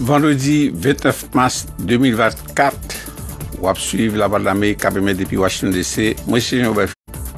Vendredi 29 mars 2024, vous suivre la Balame, cabinet depuis Washington DC. Moi, c'est Jean-Baptiste.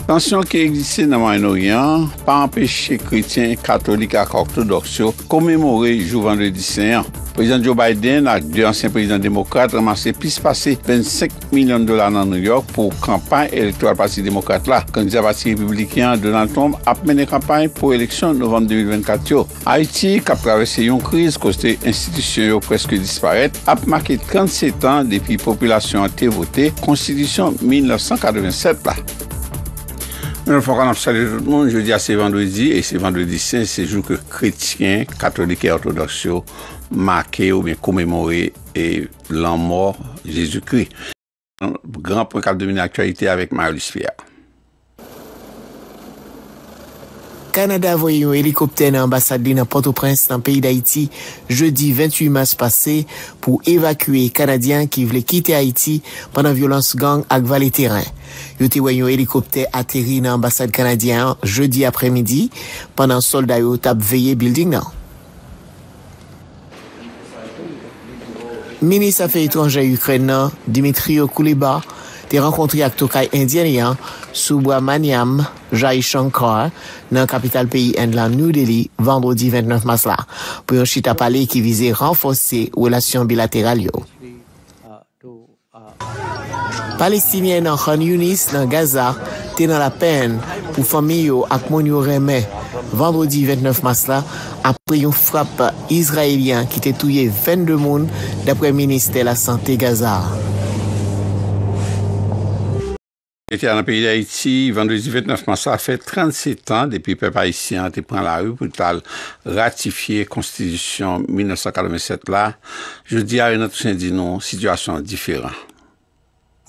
Tansyon ki egdise nan Mayen-Oriyan, pa empeshe kretien, katolik ak ortodoxyo, komemore jou vande disenyan. Prezident Joe Biden ak di ansen prezident demokrate ramase pis pase 25 milyon dola nan New York pou kampanj elektoral-parti demokrate la. Kandizabati republikan Donald Trump ap mene kampanj pou eleksyon novem 2024. Haiti kap pravesse yon kriz koste institusyon preske disparet, ap make 37 an depi populasyon an te vote, konstidisyon 1987 la. Fokan, salut tout le monde, je vous dis à ce vendredi et ce vendredi saint, c'est le jour que chrétiens, catholiques et orthodoxiaux marquent ou bien commémorèrent e l'an mort Jésus-Christ. Grand point, je vous rappelle de mes actualités avec Mario Lispière. Kanada voye yon helikopter nan ambasade li nan Port-au-Prince nan peyi d'Haïti jeudi 28 mars pase pou evakue kanadyan ki vle kite Haïti panan violans gang ak vali teren. Yote voye yon helikopter aterri nan ambasade kanadyan jeudi apremidi panan solda yo tap veye building nan. Ministre Afi Etranje Ukraine nan Dimitri Okuleba te renkontri ak Tokay indian yan soubwa manyam Jai Shankar nan kapital peyi end lan New Delhi vendredi 29 Masla pou yon chita pale ki vize renfose wèlasyon bilateralyo. Palestiniyen nan Khan Yunis nan Gaza te nan la pen pou famiyo ak moun yo remè vendredi 29 Masla apri yon frap israelyen ki te touye 22 moun dapre Ministè la Santé Gaza. J'étais en un pays d'Haïti, vendredi 29 mars, ça fait 37 ans depuis que le peuple haïtien a été pris à la rue pour ratifier la constitution de 1987. Je dis à Renato Chendino, situation différente.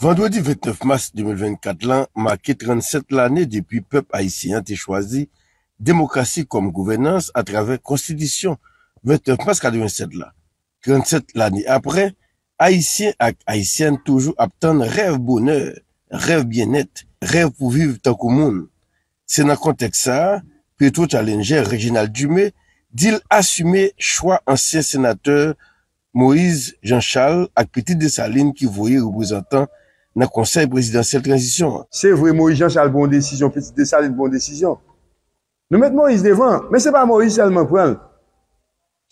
Vendredi 29 mars 2024, l'an a marqué 37 ans depuis que le peuple haïtien a été choisi, démocratie comme gouvernance à travers la constitution de 1987. 37 ans après, les Haïtiens et les Haïtiennes ont toujours obtenu le rêve de bonheur. rev bien net, rev pou viv tankou moun. Se nan kontek sa, pe to challenger Reginald Dumé dil asume chwa ansye senateur Moïse Jean-Charles ak petit desaline ki voye repouzantan nan konsey presidansel transisyon. Se voye Moïse Jean-Charles bon desisyon, petit desaline bon desisyon. Nou met Moïse devan, men se pa Moïse salman pran.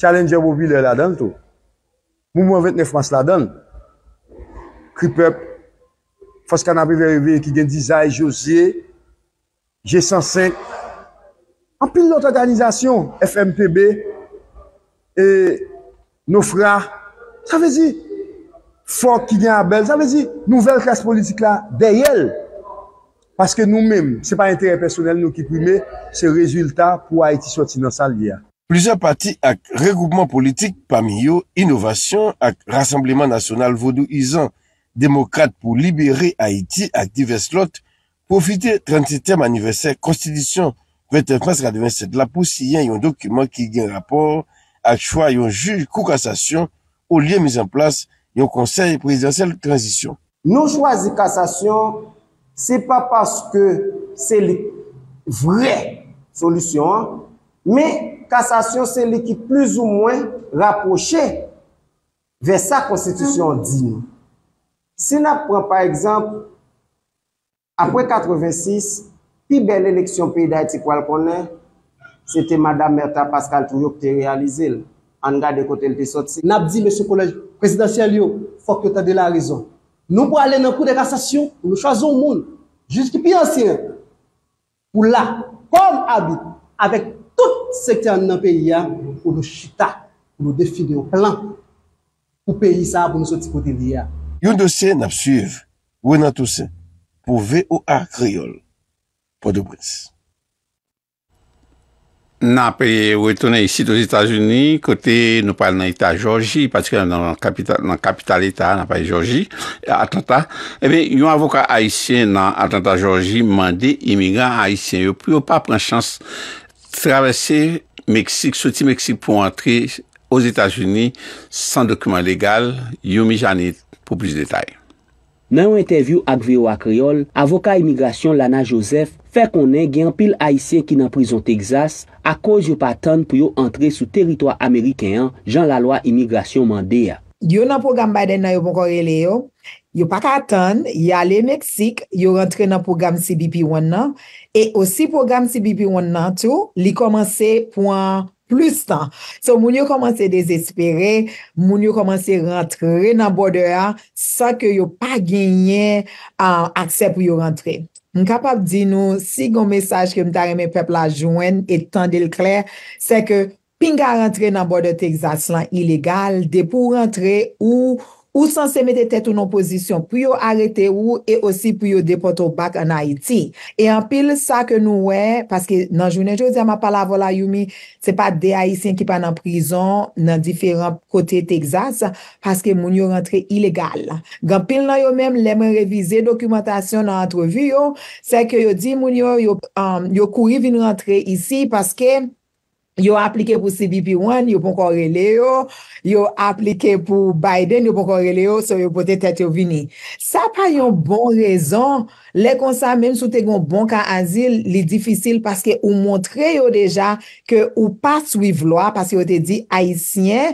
Challenger bo bilè la dan to. Mou mou avet ne frans la dan. Kripèp fos kan apre verive ki gen Dizay, Josye, G105, an pil lote organizasyon, FMPB, e Noufra, sa vezi, Fonk ki gen Abel, sa vezi, nouvel klas politik la, deyel, paske nou mem, se pa interè personel nou ki prime, se rezultat pou Haiti sou atinansal ya. Plize pati ak regoupman politik, pamiyo, inovasyon, ak rassembleman nasyonal vodou izan, DEMOKRAT POU LIBERER AITI AK DIVER SLOT POUFITE TRANSI TERM ANIVERSER KONSTITUSYON VETEFAS RADVENSET LA POU SI YAN YON DOKUMENT KI GEN RAPORT AK CHOI YON JUJ KOU KASASYON O LYE MIS EN PLAS YON KONSEY PRESIDENCEL TRANSISYON NO CHOZI KASASYON SE PA PAS KE SE LE VRE SOLUSYON ME KASASYON SE LE KI PLUS O MOEN RAPROCHE VETE SA KONSTITUSYON DIGNE Se na pren par ekzamp, apre 86, pi bel eleksyon pi da eti kwa l konen, se te mada Merta Pascal tou yo pte realize l, an gade kote l te sotse. Nap di, mese kolej, prezidansyen li yo, fok yo ta de la rezon. Nou pou ale nan kou de rastasyon, nou chazon moun, jiski pi ansyen, pou la, kon abit, avek tout sektyan nan peyi ya, pou nou chita, pou nou defide ou plan, pou peyi sa aboun soti kote li ya. Yon dosyen nap suyev, wè nan tousen, pou vè ou a kriol. Pou do brins. Nan apè e wè tonè isi dos Etats-Unis, kote nou pal nan Eta Georgie, patikè nan kapital Eta, nan pal Georgie, Atlanta. Eben, eh yon avoka Haitien nan Atlanta Georgie mande imigran Haitien. Yon pou yo pa pren chans travesse Meksik, soti Meksik pou antre os Etats-Unis san dokumen legal, yon mi janit. pou plis detay. Nan yon interview ak Veo Akriol, avoka imigrasyon Lana Josef fe konen gen pil Aisyen ki nan prison Texas a koz yon patan pou yon entre sou teritwa Ameriken jan la lwa imigrasyon Mandeya. Yon nan program Biden nan yon pokore le yo, yon patan, yon ale Meksik, yon rentre nan program CBP1 nan, e osi program CBP1 nan tou, li komanse pou an... plus tan. So moun yo komanse desespere, moun yo komanse rentre nan bode a, sa ke yo pa genye aksep yo rentre. M kapap di nou, si goun mesaj ki m dare men pep la jwen, etan dil kler, se ke ping a rentre nan bode Texas lan, iligal, de pou rentre ou Ou san se mette tèt ou nan pozisyon pou yo arete ou e osi pou yo depote ou bak an Haiti. E an pil sa ke nou we, paske nan jounen je ou diya ma pala volayoumi, se pa de Haitien ki pan nan prizon nan diferant kote Texas, paske moun yo rentre ilegal. Gan pil nan yo menm lem revize dokumentasyon nan atrevi yo, se ke yo di moun yo, yo kouri euh, vin rentre isi paske... Yo aplike pou CBP-1, yo pou korele yo, yo aplike pou Biden, yo pou korele yo, so yo pote tete yo vini. Sa pa yon bon rezon, le konsa menm sou te yon bon ka anzil, li difisil paske ou montre yo deja ke ou pa swi vloa paske yo te di haisyen,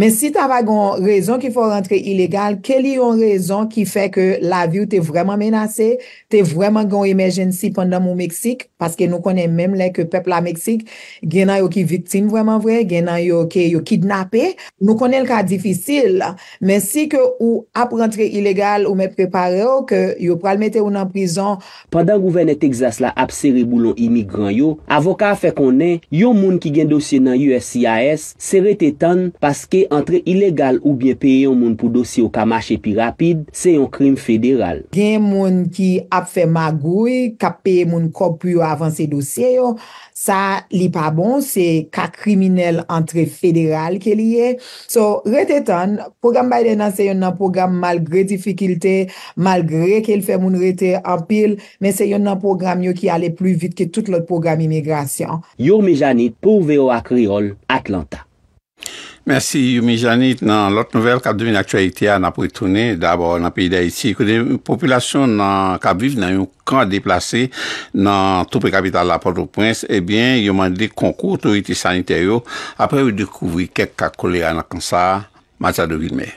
Men si ta va gon rezon ki fò rentre ilegal, ke li yon rezon ki fè ke la viw te vreman menase, te vreman gon emergency pandan moun Meksik, paske nou konen mem lè ke pepl la Meksik, genan yo ki vitin vreman vre, genan yo ke yo kidnapè, nou konen l ka difisil men si ke ou ap rentre ilegal ou men prepare ou yo pral mette ou nan prizon. Pandan gouvene Texas la ap sere boulon imigran yo, avokat fè konen yo moun ki gen dosye nan USCIS sere te tan paske ap Antre ilegal ou bie peye yon moun pou dosye yo ka mache pi rapid, se yon krim federal. Gen moun ki ap fe magoui, ka peye moun kopi yo avanse dosye yo, sa li pa bon, se ka kriminel antre federal ke liye. So, rete tan, program Biden nan se yon nan program malgre difikilte, malgre ke l fe moun rete apil, men se yon nan program yo ki ale plu vit ke tout lot program imigrasyon. Yon me janit pou veyo a Kriol, Atlanta. Mersi, yo mi janit nan lot nouvel kap devin aktualitya nan pou etounen. Dabo nan piy da iti, kou de populasyon nan kap viv nan yon kan deplase nan toupi kapital la Port-au-Prince, ebyen eh yo man de konkou to iti sanitaryo apre yo dekouvri kek ka kole a nan konsa. Matya devin me.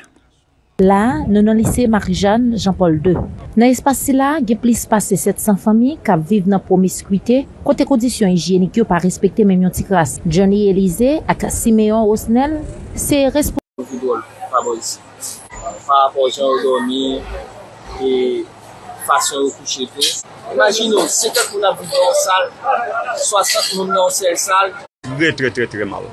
La, nou nan lise Marijane Jean-Paul II. Nan espasi la, gen plis pase set san fami ka vive nan pou miskwite. Kote kondisyon hijyenik yo pa respekte menmyon ti kras. Johnny Elize ak Asimeo Osnel se respon. Vidole, favo isi. Favo jen yo doni, e favo jen yo kouche pe. Imagino, se te kou la vidole sal, swa se te kou nan sel sal. Ve tre tre tre mal.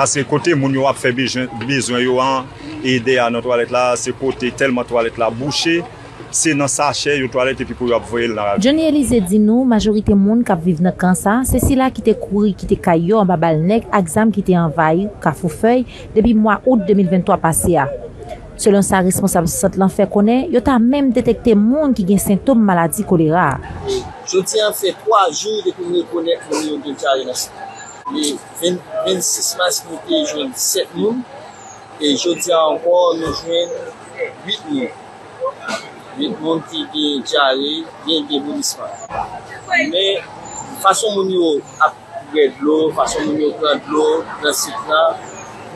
Ase kote moun yo ap febizyon yo an. Ase kote moun yo ap febizyon yo an. Ede an an toalet la se kote telman toalet la boucher Se nan sa chè yon toalet epi pou yon ap voye l nan ravi Johnny Elize di nou, majorite moun kap vive nan kansan Se si la ki te kouri, ki te kayo, an ba balnek Aksam ki te envaye, ka foufei Depi mwa out 2023 pase ya Selon sa responsabse sot lan fè konen Yota mèm detekte moun ki gen sintoum maladi kolera Joti an fè 3 jou de kounen konen kounen yon kounen karyon Le 26 mars kounen 7 moun E joti ankon nou jwen 8 moun. 8 moun ki gen jari, gen gen bonisman. Men, fason moun yo ap gwen blo, fason moun yo pran blo, pran si plan,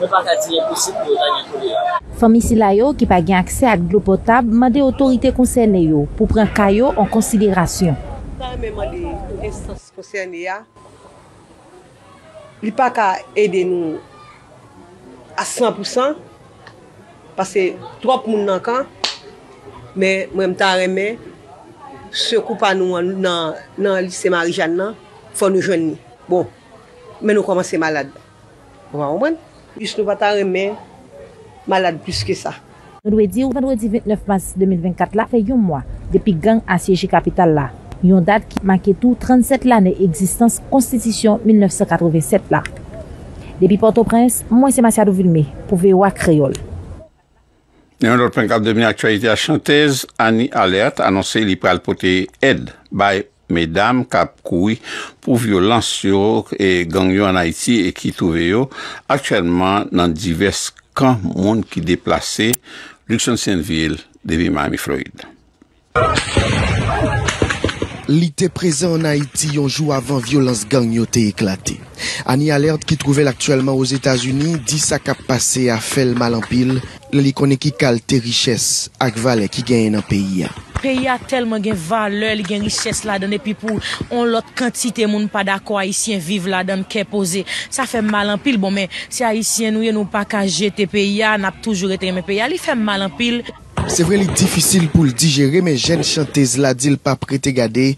mwen pa kati yon posib lo dan yon kore ya. Fami si la yo ki pa gen akse ak blo potab, mande otorite konsen le yo pou pran kaya yo an konsidirasyon. Ta yon mwen mwen de yon ekstras konsen le ya, li pa ka eden nou, A 100% Pase 3 moun nan kan Men mwen mta reme Se kupa nou an Nan lise marijan nan Fon nou jwenni Men nou koman se malade Mwen mwen Jis nou pata reme Malade plus ke sa Mwen dwe di ou mwen dwe di 29 mars 2024 la Fe yon mwa Depi gang asyeji kapital la Yon dat ki maketou 37 lane Eksistans konstitisyon 1987 la Depi Port-au-Prince, mwen seman sya dou vilme pou veyo ak kreol. Neon lor pen kap demine aktualite a chantez, an ni alert, anonse li pral pote ed bay medam kap kouy pou veyo lans yo e gang yo an Haiti e ki tou veyo. Aktualman nan divers kan moun ki deplase Luxembourg-Saint-Ville debi Miami-Floid. Li te prezen an Haiti yonjou avan violans gang yo te eklate. Ani alert ki truvel aktuellement os Etats-Unis, di sa kap pase a fel malampil, li konen ki kal te riches ak vale ki genyen an peyi an. Peya telman gen vale, gen risyes la dan epi pou on lot kantite moun pa dakwa Aisyen vive la dan kepoze. Sa fe mal an pil bon men, si Aisyen nou yen ou pa ka jete peya, nap toujou rete men peya, li fe mal an pil. Se vre li difisil pou l digere men jen chantez la dil pa prete gadey,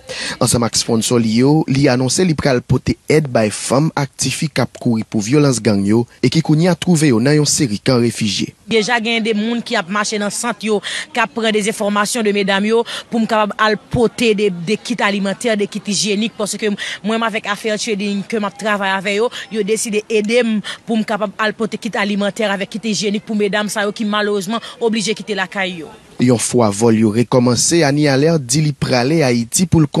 Anseman eksponso li yo, li anonse li pral pote ed bay fam aktifi kap kouri pou violans gang yo e kikouni a trove yo nan yon serikan refijye. Deja gen de moun ki ap mache nan sant yo, kap pren de ze formasyon de medam yo pou m kapab al pote de kit alimenter, de kit hijenik porsi ke mwen m avek afer chwe din ke map travay ave yo yo deside edem pou m kapab al pote kit alimenter avek kit hijenik pou medam sa yo ki maloujman oblije kite la kay yo. Yon fwa vol yo rekomense, anye aler di li prale Haiti pou l kon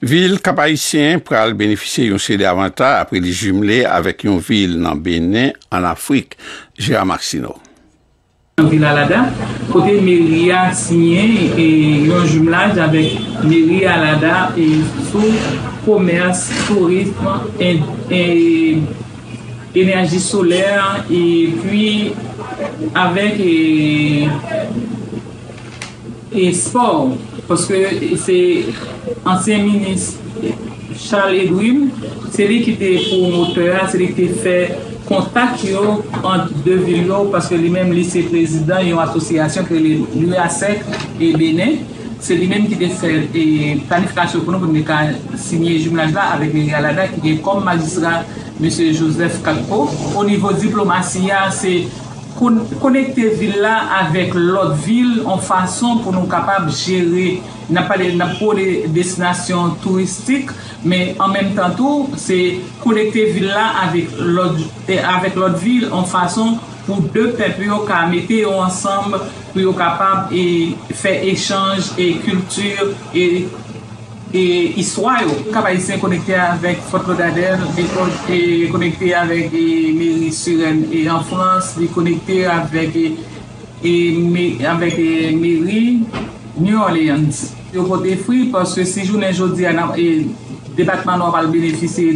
Vil kapayisyen pral benefise yon sede avanta apre li jumle avèk yon vil nan Benin an Afrik. Jera Maksino. Vil Alada, kote Meria Sinyen, e yon jumlaj avèk Meria Alada, yon e sou promers, kourit, e, enerji solèr, avèk yon spor. poske se ansyen minis Charles Edouim se li ki te pou motora se li ki te fe kontak yo ant devir yo paske li men lise prezident yon asosyasyon ki li yasek e, e bene se li men ki te se e, planifikasyon pou nou pou mwen ka sinye jumlaj la avek yon yalada ki gen kom magistrat mese Joseph Kalko ou nivou diplomasyan se konekte villa avek lot vil an fason pou nou kapab jere nan pou de destinasyon touistik, men an menm tan tou, se konekte villa eh, avek lot vil an fason pou dè pou yo ka mette yo ansemb pou yo kapab e eh, fe echange e eh, kultur e e iswayo. Kabay se konekte avèk Fort Lauderdale e, e konekte avèk Meri Suren. E an frans vi konekte avèk e, e Meri New Orleans. Yo kote fri porske si jounen jodi an api debatman an apal benefise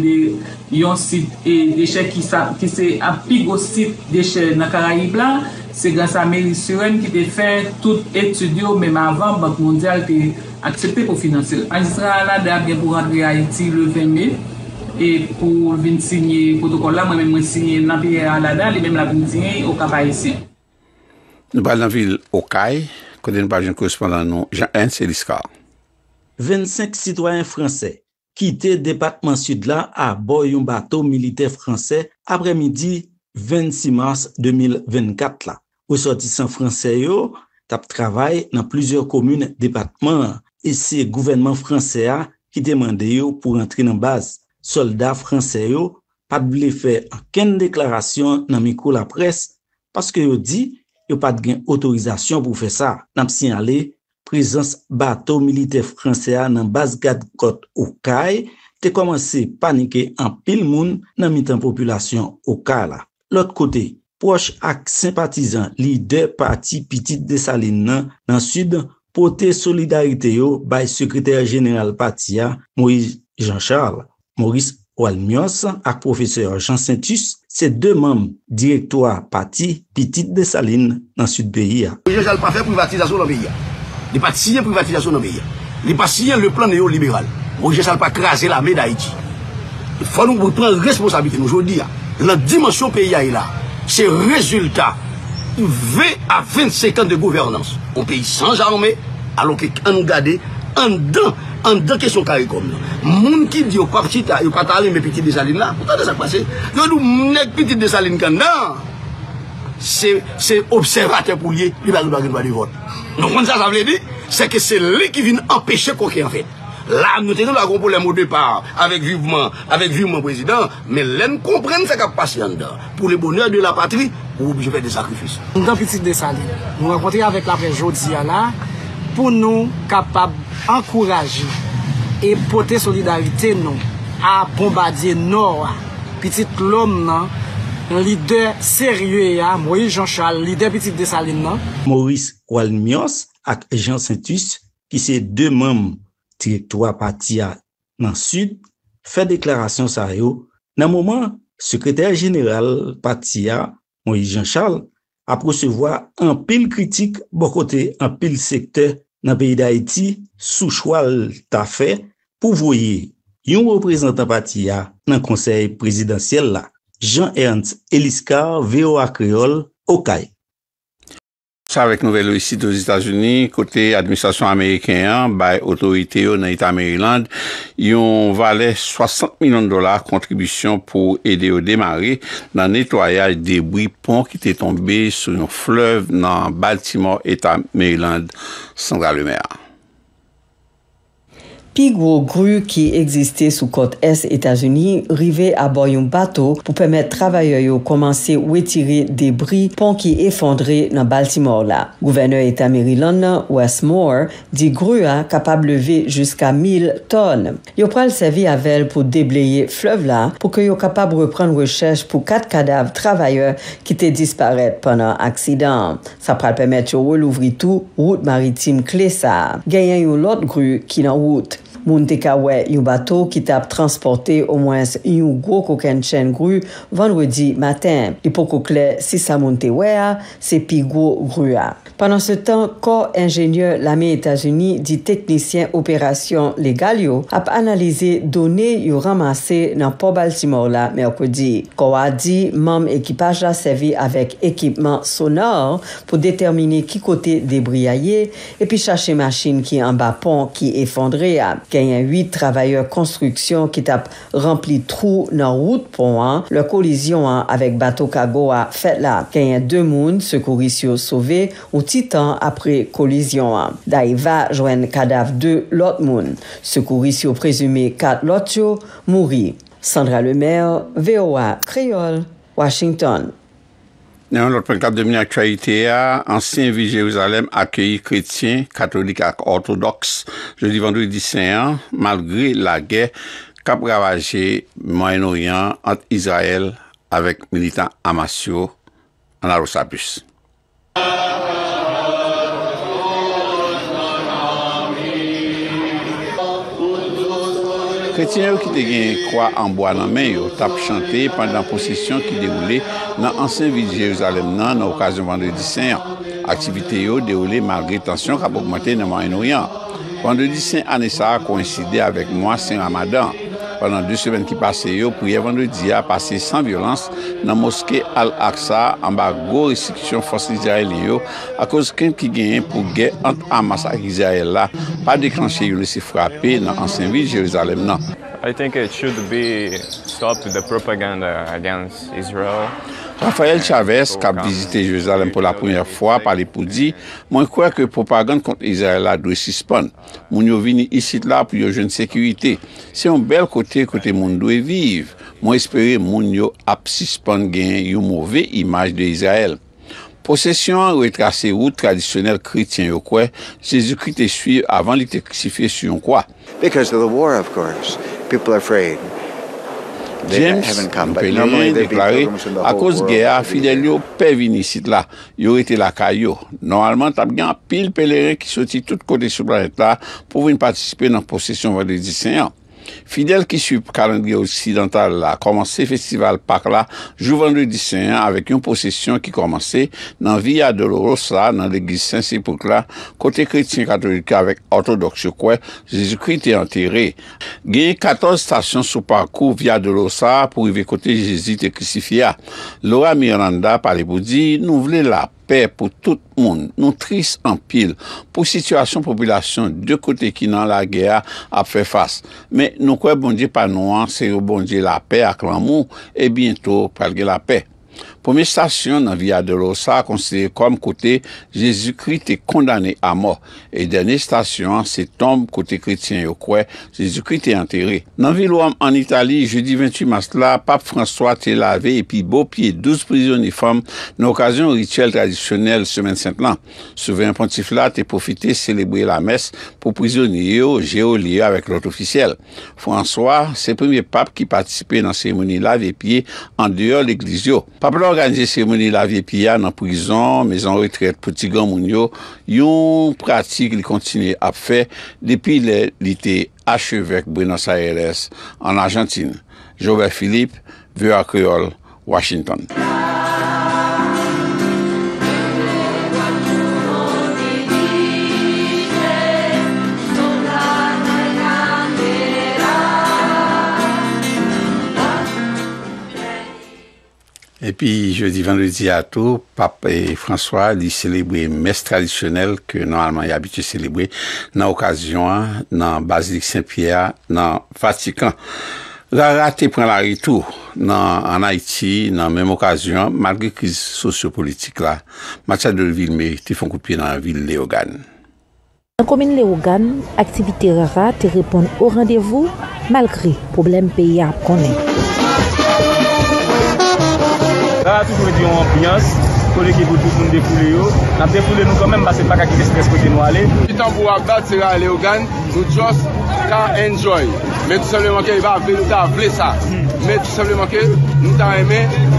yon sit e lèche ki se api gò sit lèche nan Karayipla se gansan Meri Suren ki te fè tout etudyo mèm avan Bank Mondial ki aksepte pou finanse. Anjistra alade ap gen pou radwe Haiti le 20 me, e pou vin sinye potokola, mwen mwen sinye nabie alade, li menm la vin sinye o kapa esi. Nou bal nan vil Okai, kode nou bajen korespondan nou, Jean-Anne Seliska. 25 sitwayen franse, kite depatman sud lan a boyon bato milite franse, apre midi 26 mars 2024 la. Ou soti san franse yo, tap travay nan plizor komune depatman an, E se gouvennman franse a ki demande yo pou rentri nan baz soldat franse yo pat bile fe anken deklarasyon nan mikou la pres paske yo di yo pat gen otorizasyon pou fe sa nan psinyale prezans bato milite franse a nan baz gadkot ou kaj te komanse panike an pil moun nan mitan populasyon ou kaj la. Lot kote, proche ak simpatizan li de pati pitit de salin nan sud pote solidarite yo bay sekreter general pati ya Maurice Jean-Charles, Maurice Oalmios ak profeseur Jean Saint-Yus se demam direktor pati pitit de Saline nan Sud-Beyi ya. Maurice Jean-Charles pa fè privatizasyon nan Beyi ya. Di pati syen privatizasyon nan Beyi ya. Di pati syen le plan yo liberal. Maurice Jean-Charles pa krasè la Medayiti. Fòloun pou pran responsabilite nou jodi ya. La dimensyon peyay la, se rezultat Ve a 25 an de gouvernance Ou pe yi san janme Alon ke an gade An dan, an dan kesyon kare kom Moun ki di yo partita Yo pata ale mè piti desaline la Mwen nou mè piti desaline kan dan Se observate pou liye Li bagi bagi nou bagi vot Non kon sa sa vle di Se ke se li ki vin empèche kokè an fèt La nou te di la kom pou lèm ou de par Avèk viveman, avèk viveman prezident Mè lèm kom prenne se ka pasi an dan Pou li bonèl de la patri Ou bi je fèk de sakrifis. Mwen dan pitit desaline. Mwen rekontri avèk la prejou diya la. Pou nou kapab ankoraji e pote solidarite nou a pombadye nou pitit lom nan non. lide serye ya Moris Jean Charles, lide pitit desaline nan. Moris Koualmios ak Jean Saint-Yus ki se demam trik 3 pati ya nan sud, fè deklarasyon sa yo nan mouman sekreter general pati ya Mouye Jean-Charles bon a prosevoi an pil kritik bo kote an pil sekte nan peyi da eti sou chwal ta fe pou voye yon reprezentant pati ya nan konsey prezidentiel la, Jean-Ernst Eliska Veo Akreol Okay. Sa vek nouvel lorisi do Zeta Zuni, kote administrasyon Ameriken, bay otorite yo nan Eta Maryland, yon vale 60 milyon dolar kontribusyon pou ede yo demare nan netoyaj debri pon ki te tombe sou yon flev nan Baltimore, Eta Maryland, Sandra Lemer. Pi gwo gru ki egziste sou kote es Etasuni rive aboy yon bato pou pemet travaye yo komanse ou etire debri pon ki efondre nan Baltimore la. Gouverneur Eta Meri London, Wes Moore, di gru a kapab leve jiska 1000 ton. Yo pral sevi avel pou debleye flev la pou ke yo kapab repran rechèche pou kat kadav travaye ki te disparet panan aksidan. Sa pral pemet yo ou louvri tou wout maritim klesa. Moun te ka we yon bato ki tap transporte o mwens yon gwo koken chen gru vanwedi maten. Li pou kou kle si sa moun te we a, se pi gwo gru a. Panan se tan, ko enjenyeur lami Etasuni di teknisyen operasyon legal yo ap analize done yon ramase nan po Baltimore la merkwedi. Ko wadi, mam ekipaj la sevi avek ekipman sonor pou determine ki kote debriyeye epi chache masin ki an ba pon ki efondre ya. genyen 8 travayor konstruksyon ki tap rempli trou nan rout pon an, le kolizyon an avek bato kago a fet la. Genyen 2 moun sekourisyo sove ou titan apre kolizyon an. Da eva jwen kadaf 2 lot moun. Sekourisyo prezume 4 lot yo mouri. Sandra Lemaire, VOA, Kreyol, Washington. Nè yon lot prekade de min aktualite ya, ansen vi Jerusalem akyeyi kretien, katolik ak ortodoks, jodi vendou disenyan, malgre la gey kap gravaje Moyen-Orient ant Israel avek militan Amasyo an Arousapus. Kretin yo ki te gen kwa anbo ananmen yo tap chante pandan posisyon ki de oule nan ansen vil Jezalem nan nan okazyon Vendredi Seng. Aktivite yo de oule malre tansyon kapokmote nan man enoyan. Vendredi Seng ane sa a kouenside avèk mwa Seng Ramadan. Pendan 2 semen ki pase yo pou ye vendredi a pase san violans nan moske al-Aqsa amba gwo restriksyon fonsi Izayel yo a koz krem ki genyen pou gen ant amas ak Izayel la pa dekranche yon le se frape nan ansenvi Jerezalem nan. I think it should be stopped with the propaganda against Israel. Rafael Chavez, kap dizite Jezalem pou la prouyèr fwa, pale pou di, mwen kwe ke propagande konti Israel la dwe sispon. Mwen yo vini isit la pou yo joun sekurite. Se yon bel kote kote moun dwe viv. Mwen espere mwen yo ap sispon gen yon mouve imaj de Israel. Po sesyon, ou etra se ou tradisyonel kritien yo kwe, Jezoukri te suiv avan li te krisife si yon kwa. Because of the war, of course. James, nou pelerien deklari, a kous geya, fidel yo pe vini sit la, yo rete la kayo. Normalman tab gen apil pelerien ki soti tout kote sou blanet la pou veni patisipe nan posesyon vade disenyan. Fidel ki sou kalendye occidental la, komanse festival pak la, jouvandou disenye avèk yon posesyon ki komanse nan viya de l'Orosa, nan l'Eglise Saint-Sépouk la, kote kretien katholik avèk orthodoxe kwe, Jésus-Christ te anterè. Geye 14 stasyon sou pankou viya de l'Orosa pou yve kote Jésus te kresifia. Laura Miranda, paleboudi, nou vle lap. Pè pou tout moun nou tris an pil pou situasyon populasyon dè kote ki nan la gè a ap fè fas. Mè nou kwe bondi pa nou an se yo bondi la pè ak lan moun e bientou pralge la pè. Poumè stasyon nan viya de l'Ossa, konsidere kom kote, Jésus-Christ te kondane a mor. E denè stasyon, se tom kote kretien yo kwe, Jésus-Christ te entere. Nan vilouan an Itali, judi 28 mast la, pap François te lave epi bopie 12 prizoni fom nan okasyon rituel tradisyonel semen de Saint-Lan. Souven, pontif la te profite selebri la mes pou prizoni yo, jeo liyo avèk lot ofisyel. François, se premi pap ki patisipe nan semeni lave epi an deyo l'eklizyo. Organize sremeni la vie piya nan prizon, mezan retret, poti gan moun yo, yon pratik li kontinye ap fe depi le li te achevek Buenos Aires an Argentine. Joubert Philippe, VOA Creole, Washington. E pi, je di vendredi ato, pap e François di celebre mest tradisyonel ke normalman y abite celebre nan okasyon, nan Basilik Saint-Pierre, nan Fatikan. Rara te pren la ritou nan Haiti, nan menm okasyon, malgre kriz sosyopolitik la. Matya de vilme, te fon koupi nan vil Léogane. Nan komine Léogane, aktivite Rara te repon ou randevou malgre problem peya konen. a toujou re di yon ambiyans, to li ki kou touj moun de pou le yo, nan pe pou le nou kon men, ba se pa kak ki de stres kote nou ale. Ti tan pou wap bat, se ga ale yo gan, nou jous, ka enjoy. Met tou seble manke, yon va vle sa, met tou seble manke, nou ta reme, nou ta reme,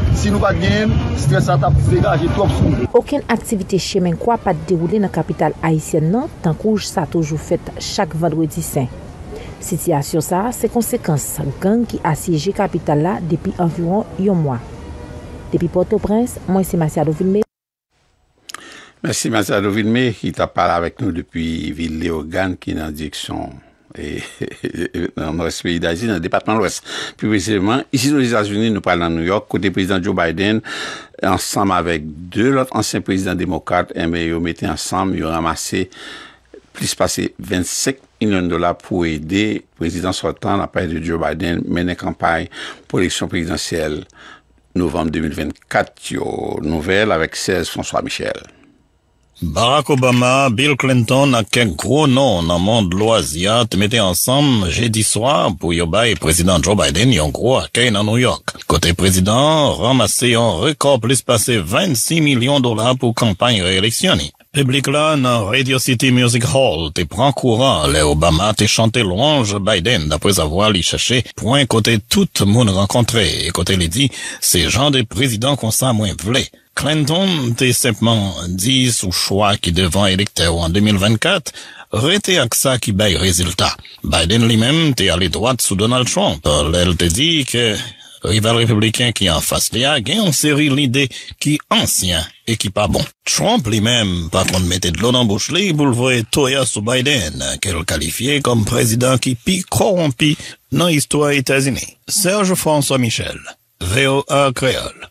Si nou bagnen, stres sa ta pou se degaje tou apsoun. Aken aktivite chemen kwa pa deroule nan kapital Haitien nan, tan kouj sa toujou fète chak vandwedi sen. Siti a sur sa, se konsekans, Sankan ki a siyeje kapital la depi anviron yon mwa. Depi Port-au-Prince, Mwensi Masiadovilme. Mwensi Masiadovilme ki ta pala avek nou depi ville de Ogan ki nan diksyon et, dans le pays d'Asie, dans le département de l'Ouest. Plus précisément, ici aux États-Unis, nous parlons de New York, côté président Joe Biden, ensemble avec deux autres anciens présidents démocrates, mais ils mettaient ensemble, ils ont ramassé plus de 25 millions de dollars pour aider le président sortant, la paix de Joe Biden, mener campagne pour l'élection présidentielle novembre 2024. nouvelle avec 16 François Michel. Barack Obama, Bill Clinton, à quel gros nom dans le monde loisir, te mettaient ensemble jeudi soir pour Yoba et président Joe Biden et un gros accueil à New York. Côté président, ramassé un record plus passé 26 millions de dollars pour campagne réélectionnée. Public là, dans Radio City Music Hall, te prend courant, les Obama te chanté louange Biden d'après avoir l'y cherché point côté tout le monde rencontré. Et côté les dit, c'est genre de président qu'on ça moins v'lait. Clinton t'es simplement dit sous choix qui devant électeur en 2024, rete ça ça qui baille résultat. Biden lui-même, à allé droite sous Donald Trump. Elle te dit que rival républicain qui en face lia, a en série série qui qui et qui pas pas bon. Trump lui-même, même mettait de de l'eau dans la bouche, il toya sous Biden, comme président qui président qui dans l'histoire des états unis Serge François Michel, VOA Créole.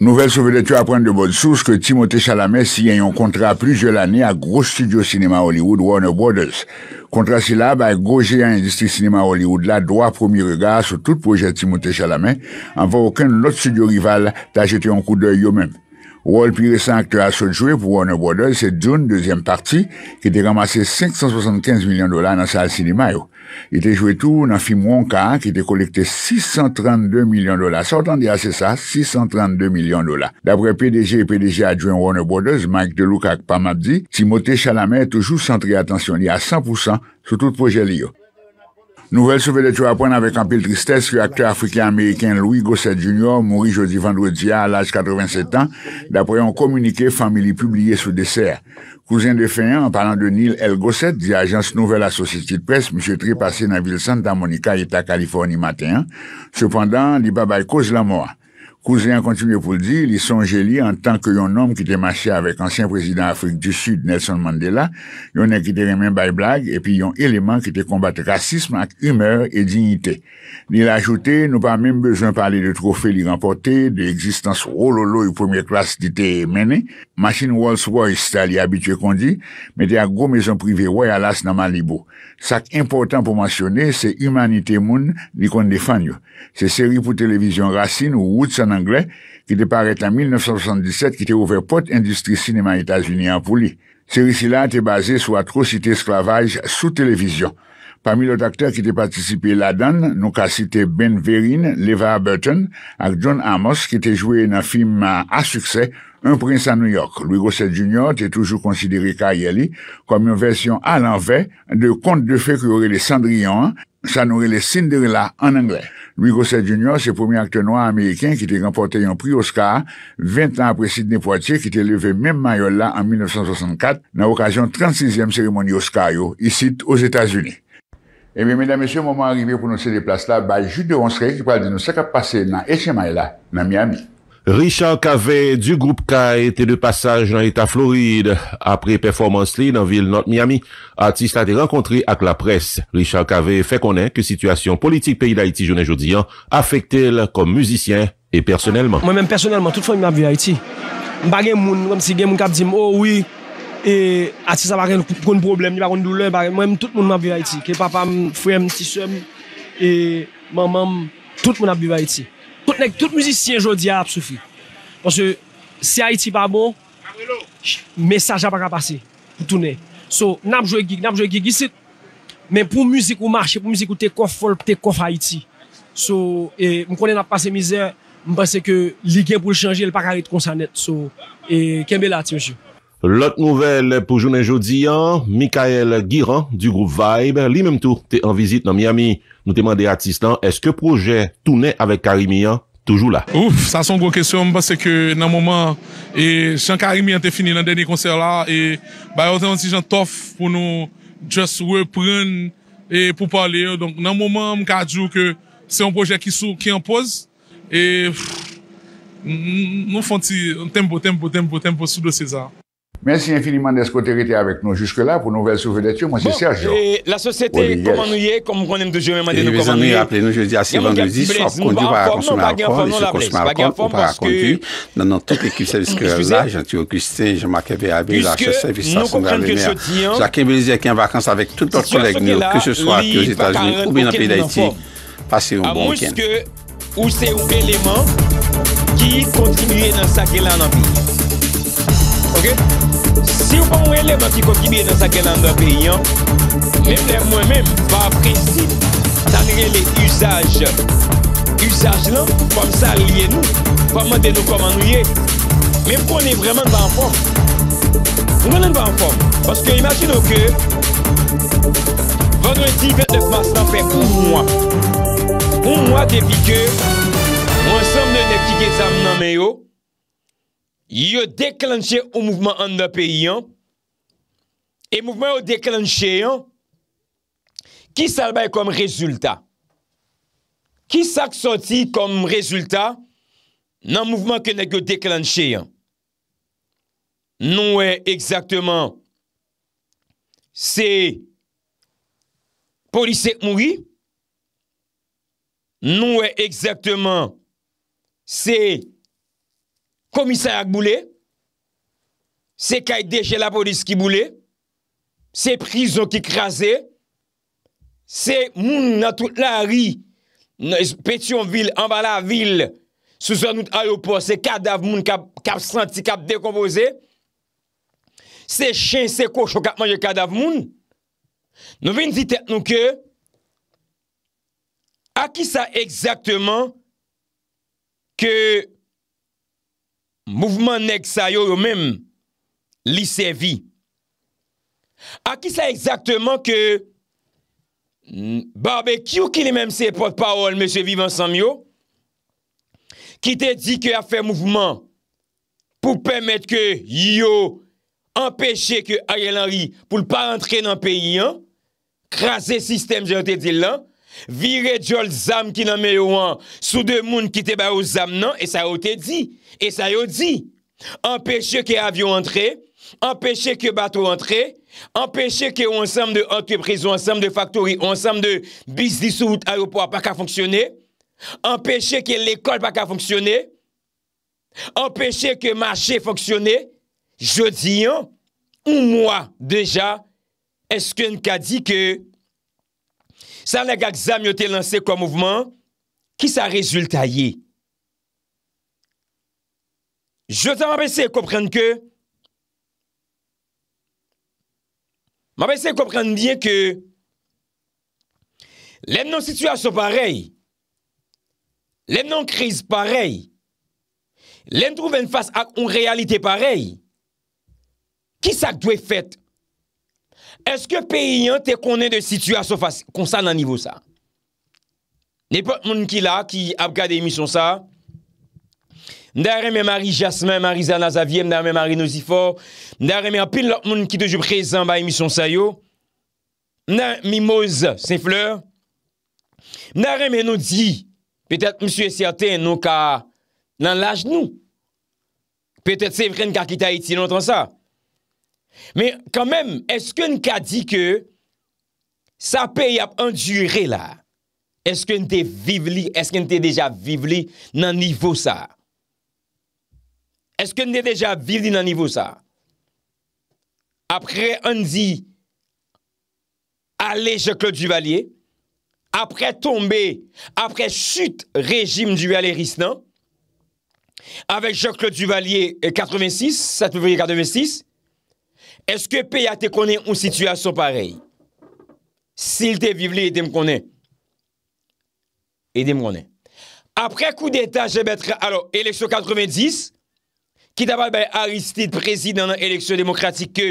Nouvel souveletou apren de bod souz ke Timote Chalamet si yon kontra plizio lani a gro studio sinema Hollywood Warner Brothers. Kontra silab a goje yon industri sinema Hollywood la doa promi rega sou tout proje Timote Chalamet anvo okan lot studio rival ta jeti yon kou de yo menm. Rol pire san akte asot jwe pou Warner Brothers se joun dezyen parti ki te ramase 575 milyon dola nan sa al sinima yo. I te jwe tou nan film Wonka ki te kolekte 632 milyon dola. Sot an di a se sa, 632 milyon dola. Dabre PDG et PDG adjouen Warner Brothers, Mike Deluca ak Pamaddi, Timote Chalamet toujou sentri atensyon li a 100% sou tout proje li yo. Nouvel souve de Tua Pon avèk anpil tristès ki akte Afriki-Amerikèn Louis Gosset Jr. mouri jodi-vandredi a lage 87 ans dapre yon komunike Famili Publiye Sou Dessert. Kouzien de feyen, anpalan de Nil El Gosset, di agens Nouvel Asositi de Presse, M. Tri, pase nan vil Santa Monica, Eta, Kaliforni, maten. Sependan, li babay koz la moua. Kouzen yon kontinye pou l di, li son jeli an tanke yon nom ki te mache avek ansyen prezident Afrik du sud Nelson Mandela, yon ne ki te remen bay blag, epi yon eleman ki te kombate krasism ak humer e dignite. Li la ajoute, nou pa menm bezwen pale de trofe li rempote, de egzistans rolo lo yon premier kras di te mene, masin wals woy si ta li abitwe kondi, me te a gwo mezon prive woy alas nanman li bo. Sak important pou mansyone, se Humanité Moun, Nikon Defanyo. Se seri pou televizyon Racine ou Woods en anglè, ki deparet an 1977 ki te rouver pot industri sinema Etats-Unis an pou li. Se risi la te baze sou atrocite esklavaj sou televizyon. Parmi lot akter ki te patisipe la dan, nou ka site Ben Verin, Leva Burton ak John Amos ki te jwe nan film a suksè Un Prince a New York. Louis Gosset Jr. te toujou konsidere K.Y.L.I. kom yon versyon a lan ve de kont de fe ki yore de Cendrillon san yore de Cinderella an Anglè. Louis Gosset Jr. se pomi akter noa Amerikèn ki te remportè yon pri Oscar 20 an apre Sidney Poitier ki te leve men Mayolla an 1964 nan okasyon 36èm seremoni Oscar yo, isit os Etats-Unis. E mi mèdame sè, mouman arrivi pou nou se de plas la, ba jude ou an sre, ki pwal de nou se ka pase nan Echemaela, nan Miami. Richard Cavey du groupe K a ete de passage nan Eta Floride. Apre performance li nan vil not Miami, artist a de renkontri ak la pres. Richard Cavey fe konen ke situasyon politik peyi d'Haiti jounen joudiyan, afekte el kom muzisyen e personelman. Mwen men personelman, tout fòm mi avi Haiti. Mba gen moun, gen moun kap di m, oui. E atisa baken kon problem, ni baken doule, baken mwen tout moun ap vivay ti. Ke papa mwen fwe mwen ti sèm, e mwen mwen tout moun ap vivay ti. Tout mwen ek tout mouzistien jodi ap soufi. Ponsè, se Haiti pa bon, mesaj ap ak ap ase pou tout mwen. So, nan ap jowe gig, nan ap jowe gig isit. Men pou mouzik ou mâche, pou mouzik ou te kof fol, te kof Haiti. So, e mwen konen ap pase mizer, mwen pase ke ligyen pou chanje, el pak arit konsan et. So, e ken bel ati monsiou. Lot nouvel pou jounen joudiyan, Mikael Giron du group Vibe, li menm tou te anvizit nan Miami nou teman de atistan, eske proje toune avek Karimian toujou la? Ouf, sa son gwo kesyon mpase ke nan mouman, e chan Karimian te fini nan deni konser la, e ba yotan an ti jan tof pou nou just repren e pou pale yo, donk nan mouman mkajou ke se yon proje ki sou ki anpoz, e nou fanti tempo tempo tempo tempo sou do Sezar. Merci infiniment d'être été avec nous jusque-là pour Nouvelle Souveraineté. Moi, c'est Serge. et la société, comment nous y est, comme on aime toujours demander nous comment nous y est. Rappelez-nous, jeudi à 6 vendredi, soit conduit par consommer alcool, et soit consommer alcool, ou par conduire. Non, non, toute l'équipe service que là, Jean-Thierry Jean-Marc Evéabé, la chef service à son grand-mère, Jacques qui est en vacances avec tous notre collègues, que ce soit aux États-Unis ou bien dans le pays d'Haïti. Passez un bon week-end. Ou c'est un élément qui continue dans sa gueule en pays. OK Si ou pa mwen lè pati koki biye nan sa gen landa piyon, mwen mwen mèm pa apresi tanè lè usaj. Usaj lan, pwam sa lèyè nou, pwam madè nou koman nou lè. Mèm pou mwen e vreman nvan fòm. Mwen mwen nvan fòm. Paske imagin nou kè, vòn wè ti fèt lè fman sanpe pou mwen. Pou mwen te pi kè, mwen son mnen etik etam nan me yo. yo deklanche ou mouvman an da peyi an, e mouvman yo deklanche an, ki salbay konm rezultat. Ki sak soti konm rezultat, nan mouvman ke nage yo deklanche an. Nou e ekzaktman, se, polisek moui, nou e ekzaktman, se, komisay ak boule, se kaide che la polis ki boule, se prizon ki krasen, se moun nan tout la ri, petyon vil, an bala vil, sou zanout ayopo, se kadaf moun kap senti, kap dekompose, se chen se kou chokap manje kadaf moun, nou ven ditet nou ke, akisa ekzakteman, ke kouk, Mouvment nek sa yo yo mem li se vi A ki sa exaktman ke mm, Barbekyou ki li menm se potpawol Mèche viv ansam yo Ki te di ke a fè mouvment Pou pèmèt ke yo Empèche ke Ariel Henry Pou l pa rentre nan peyi an Krasè sistem jante di lan Vire jol zam ki nan me yo an Sou de moun ki te bay ou zam nan E sa yo te di E sa yo di, empèche ke avyon entre, empèche ke bateau entre, empèche ke onsam de anteprezo, onsam de faktori, onsam de biz disout ayopwa pa ka fonksyonè, empèche ke l'ekol pa ka fonksyonè, empèche ke machè fonksyonè, yo di yo, ou mwa deja, eske n ka di ke sa legak zami yo te lanse kon mouvman ki sa rezultayè. Je te m'apese e koprenn ke, m'apese e koprenn diye ke, lèm nan situasyon parey, lèm nan kriz parey, lèm trouven fasy ak on realite parey, ki sak dwe fèt? Eske pey yon te konen de situasyon fasy, konsan nan nivou sa? Nè pot moun ki la, ki abgade misyon sa, sa, Ndare men mari jasmen, mari zanaz avyem, ndare men mari nozifor, ndare men apil lop moun ki dojou prezan baye mi son sayo, nan mi moz se fleur, ndare men nou di, petet msou esyate nou ka nan laj nou, petet se vren kakita iti nou tan sa. Men kan men, eske nka di ke sa pey ap andyure la, eske nte vive li, eske nte deja vive li nan nivou sa? Est-ce que nous déjà vivre dans niveau ça? Après, on dit, allez chez Claude Duvalier. Après tomber, après chute régime du Risnan, avec Jean-Claude Duvalier 86, euh, 7 février 86, est-ce que pays a connaît une situation pareille? S'il te vivre, il te connaît. Il te connaît. Après coup d'État, je mettrai, alors, élection 90, Kit aval bè Aristide prezid nan an eleksyon demokratik ke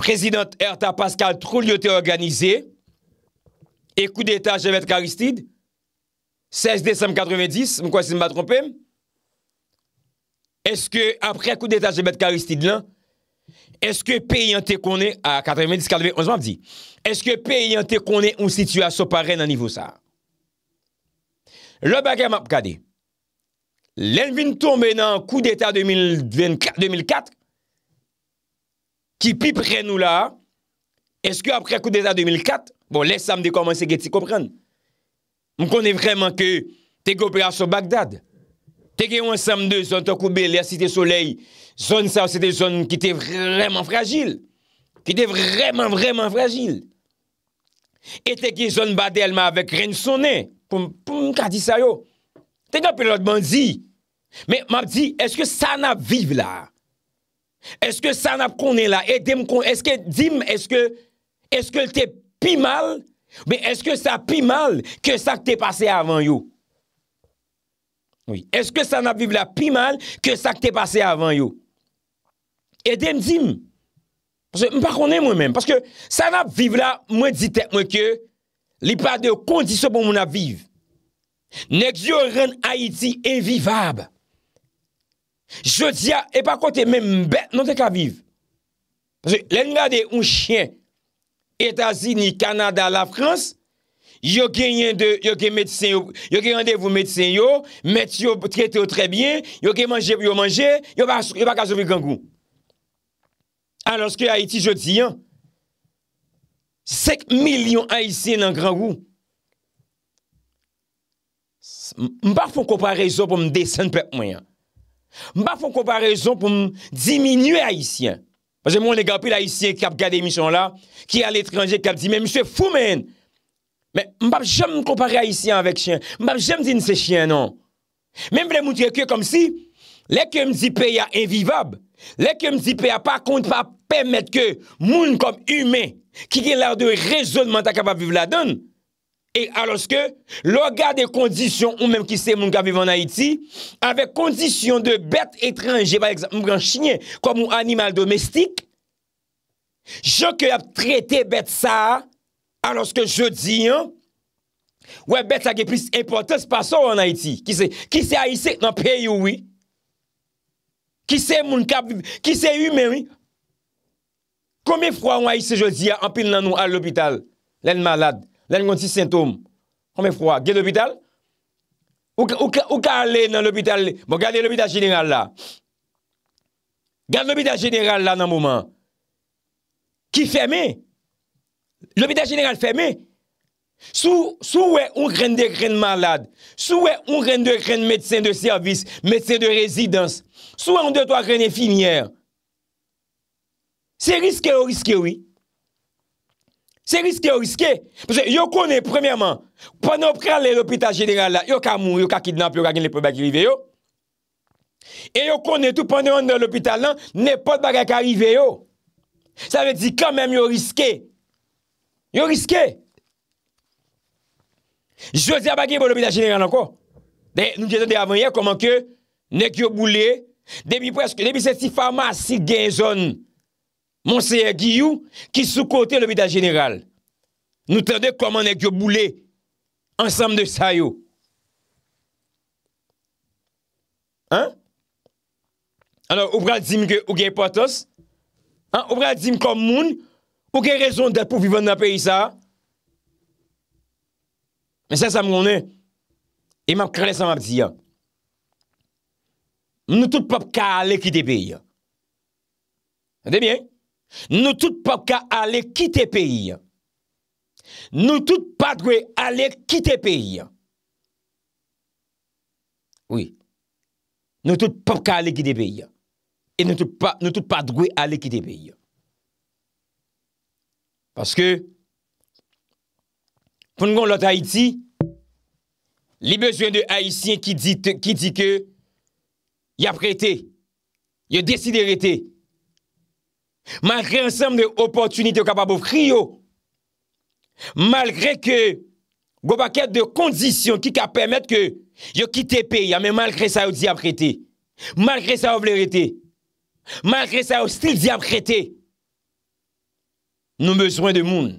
prezidant Erta Pascal trolyote organizè e kou d'Etat je mèd k'Aristide 16 décembre 90, mwen kwa si mba trompèm eske apre kou d'Etat je mèd k'Aristide lan eske pe yante konè a 90, 90, 11 mwap di eske pe yante konè ou situasyon parè nan nivou sa lò bagè mwap kade Len vin tombe nan kou d'Etat 2004, ki pi pre nou la, eske apre kou d'Etat 2004, bon lè samde koman se gen ti kompren. M konen vreman ke teke operasyon Bagdad, teke yon samde zon to koube lè site soley, zon sa ou se te zon ki te vreman fragil, ki te vreman vreman fragil. E teke zon badelman avek ren sonen, poum poum kadi sayo, teke apre lòdman zi, Mè m ap di, eske sa nap vive la? Eske sa nap kone la? E dem kon, eske dim, eske lte pi mal? Mè eske sa pi mal, ke sa kte pase avan yo? Eske sa nap vive la pi mal, ke sa kte pase avan yo? E dem dim, m pa kone mwen men, paske sa nap vive la, mwen dite mwen ke, li pa de kondisyon mwen ap vive. Nek yo ren Haiti evivab. Je diya, e pa kote, men mbe, non te ka vive. Lè nga de un chien, Etasie, ni Kanada, la Frans, yo gen yon de, yo gen medisen yo, met yo, trete yo tre bien, yo gen manje, yo manje, yo pa kase vi gangou. A, lanske Haiti, je diyan, sek milyon Haitien nan gangou. M pa fon kopare yon pou m desen pek mwen ya. Mbap foun kompare zon pou mdiminuye Haitien Pazè moun negapil Haitien kap gade misyon la Ki al etranje kap di men Mse fou men Mbap jem m kompare Haitien avèk chien Mbap jem din se chien non Men m vle moutre ke kom si Lè ke mdipè ya envivab Lè ke mdipè ya pa kont pa pèmèt ke Moun kom humè Ki gen lardou rezon manta kap aviv la donn E aloske, loga de kondisyon ou menm ki se moun ka vive an Haiti, ave kondisyon de bet etranje, ba eksemp, mwen chine, kwa moun animal domestik, jok yo ap trete bet sa, aloske jodi, wè bet sa ge plis importans pa sa ou an Haiti, ki se aise nan peyi ouwi, ki se moun ka vive, ki se yu menwi, kome fwa ou aise jodi, anpil nan nou al lopital, len malad, La yon konti sintoum. Kome fwa? Ge l'hôpital? Ou ka ale nan l'hôpital? Bon, gade l'hôpital jeneral la. Gade l'hôpital jeneral la nan mouman. Ki fèmè? L'hôpital jeneral fèmè? Sou wè ou ren de ren malade? Sou wè ou ren de ren medsen de servis? Medsen de rezidans? Sou wè ou ren de ren finier? Se riske ou riske wè? Se riske, yo riske. Yo kone, premyaman, pwene yo prale lopita general la, yo ka moun, yo ka kidnamp, yo ka ginle pou bagi rive yo. E yo kone tou pwene yo nan lopital lan, ne pot bagay ka rive yo. Sa ve di, kamem yo riske. Yo riske. Josia bagi pou bon, lopita general la ko. Nou jenote avan ye, koman ke, nek yo boulé, debi preske, debi se si famas, si genzon. Monsenye Giyou ki soukote le vida general. Nou tade koman e gyoboule ansam de sa yo. An? An oubra di mge ougey patos? An oubra di m kom moun? Ougey rezon det pou vivon nan peyi sa? Men sa sa mounen e man krele sa mabdi ya. M nou tout pop ka ale ki debi ya. An debyen? Nou tout pa ka ale kite peyi. Nou tout pa dwe ale kite peyi. Oui. Nou tout pa ka ale kite peyi. E nou tout pa dwe ale kite peyi. Paske, pou nou kon lot Haiti, li bezwen de Haitien ki di ke ya prete, ya desiderete, Malgre ansem de opotunite yo kapabou friyo. Malgre ke go paket de kondisyon ki kapemet ke yo kite pe ya. Men malgre sa yo diaprete. Malgre sa yo vlerete. Malgre sa yo stil diaprete. Nou bezwen de moun.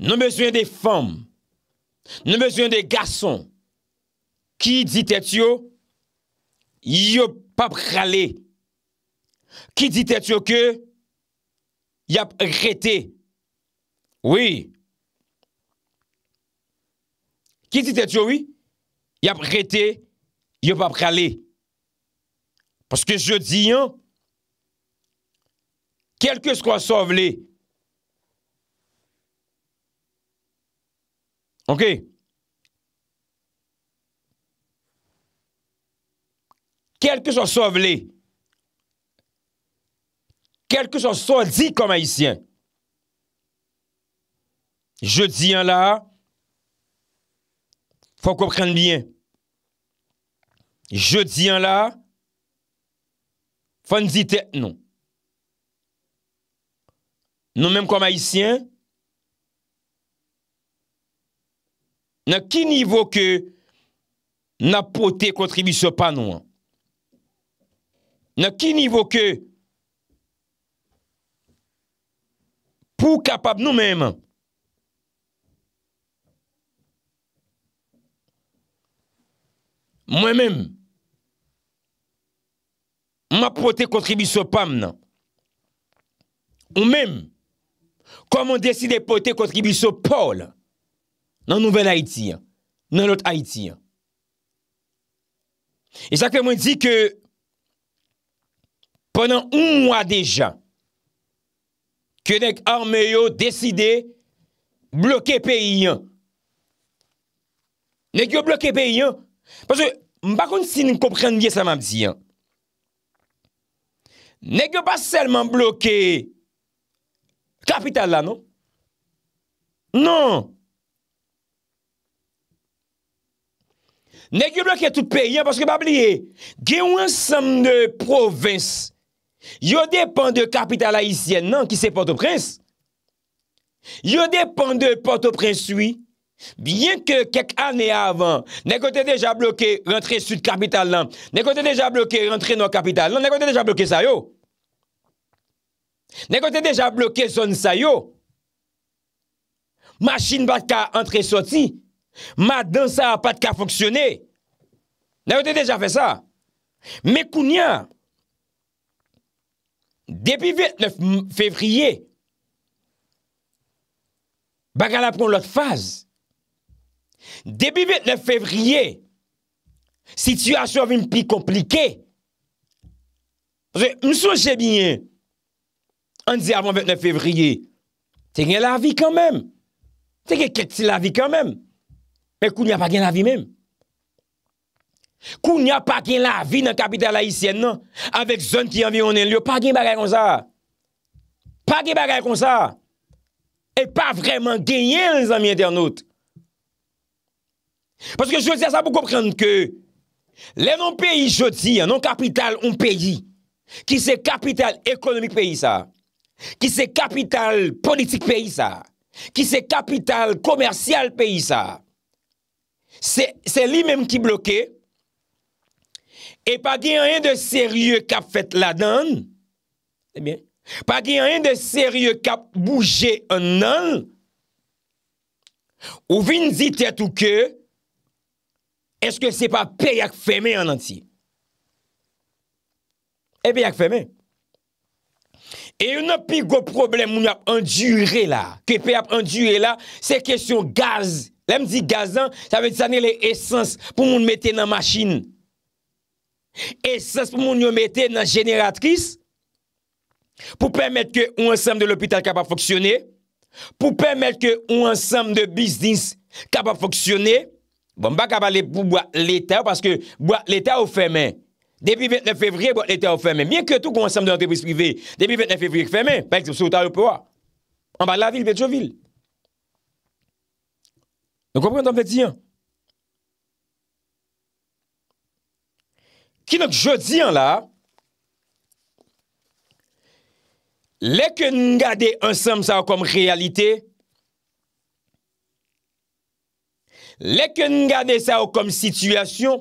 Nou bezwen de fom. Nou bezwen de gason. Ki ditet yo. Yo pap rale. Yo pap rale. qui dit que y a arrêté. Oui. Qui dit tu oui? Y a arrêté, y a pas Parce que je dis, quelque hein, quel que soit sauvé. Ok. Quel que soit sauvé. kelke jòsò di kòm haïsyen. Jò di yon la, fò kòp kèm liyen. Jò di yon la, fò n di te, nou. Nou mèm kòm haïsyen, nan ki nivò ke nan potè kontribisyon pa nou an. Nan ki nivò ke Non. Ou kapab nou mèm. Mwen mèm. Mwen apote kontribisyo pam nan. Ou mèm. Koman desi depote kontribisyo Paul. Nan nouvel Haiti. Nan lot Haiti. E sakè mwen di ke. Pendan un mwa deja. ke nek orme yo deside bloke peyi yon. Nek yo bloke peyi yon. Paswe, mbakoun si nou komprende vie sa mam zi yon. Nek yo pa selman bloke kapital la nou. Non. Nek yo bloke tout peyi yon, paswe pa bliye, gen ou ansam de provinsi, Yo depan de kapital aisyen nan ki se porto prens Yo depan de porto prens sui Bien ke kek ane avan Nèkote deja bloke rentre sud kapital nan Nèkote deja bloke rentre nor kapital nan Nèkote deja bloke sayo Nèkote deja bloke son sayo Ma chine bat ka entre sorti Ma dansa bat ka fonksyone Nèkote deja fe sa Mèkounia Mèkounia Depi 8-9 fevriye, baka la pon lot faz. Depi 8-9 fevriye, situasyon vim pi komplike. M souche bine, an di avon 8-9 fevriye, te gen la vi kanmem. Te gen ket ti la vi kanmem. Men kou ni apak gen la vi mem. Kou n'y a pa gen la vi nan kapital la hisyen nan Avèk zon ki yon vi yon en liyo Pa gen bagay kon sa Pa gen bagay kon sa E pa vreman genyen En zan miye ternout Paske jote sa pou komprende ke Le nan peyi jote si Nan kapital un peyi Ki se kapital ekonomik peyi sa Ki se kapital politik peyi sa Ki se kapital komersyal peyi sa Se li menm ki bloke Se li menm ki bloke E pa gen yon yon de serye kap fèt la dan, pa gen yon yon de serye kap boujè an nan, ou vin di tèt ou kè, eske se pa peyak fèmè an an ti? E peyak fèmè. E yon api go problem moun ap endurè la, ke peyap endurè la, se kèsyon gaz. Lem di gazan, sa me tsanè le esans pou moun metè nan machin. E sas pou moun yo mette nan generatris pou permet ke ou ansam de l'opital kapap foksyone, pou permet ke ou ansam de biznis kapap foksyone, bon ba kapap le pou bwa lete ou, paske bwa lete ou femen. Depi 29 fevri, bwa lete ou femen. Mien ke tou kon ansam de l'antepis privé, depi 29 fevri, femen. Pèk, sou ta ou pou wa. An ba la vil, bete jo vil. Nou kompren ton fet ziyan? ki nouk jodi an la, lek an gade ansam sa wakom realite, lek an gade sa wakom situasyon,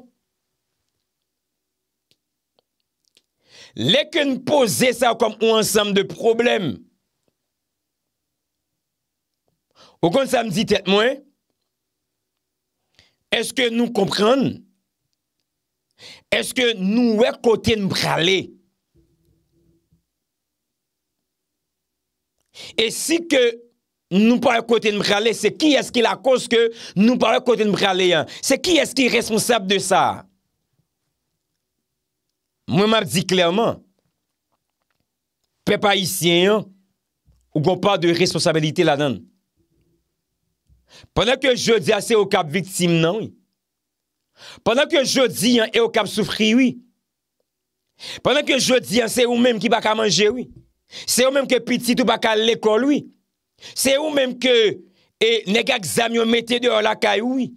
lek an pose sa wakom wansam de problem, wakon sa mdi tet mwen, eske nou komprenn, Eske nou wè kote mbrale? E si ke nou wè kote mbrale, se ki eske la koske nou wè kote mbrale yan? Se ki eske responsable de sa? Mwen mwen di klerman, pe pa isye yan, ou gwen pa de responsabilite la nan. Pwena ke jodi ase ou kap vitime nan yon, Pendan ke jodi yon eyo kap soufri yon, Pendan ke jodi yon se ou menm ki baka manje yon, Se ou menm ke pitit ou baka lekol yon, Se ou menm ke negak zamyon mette de ou lakay yon,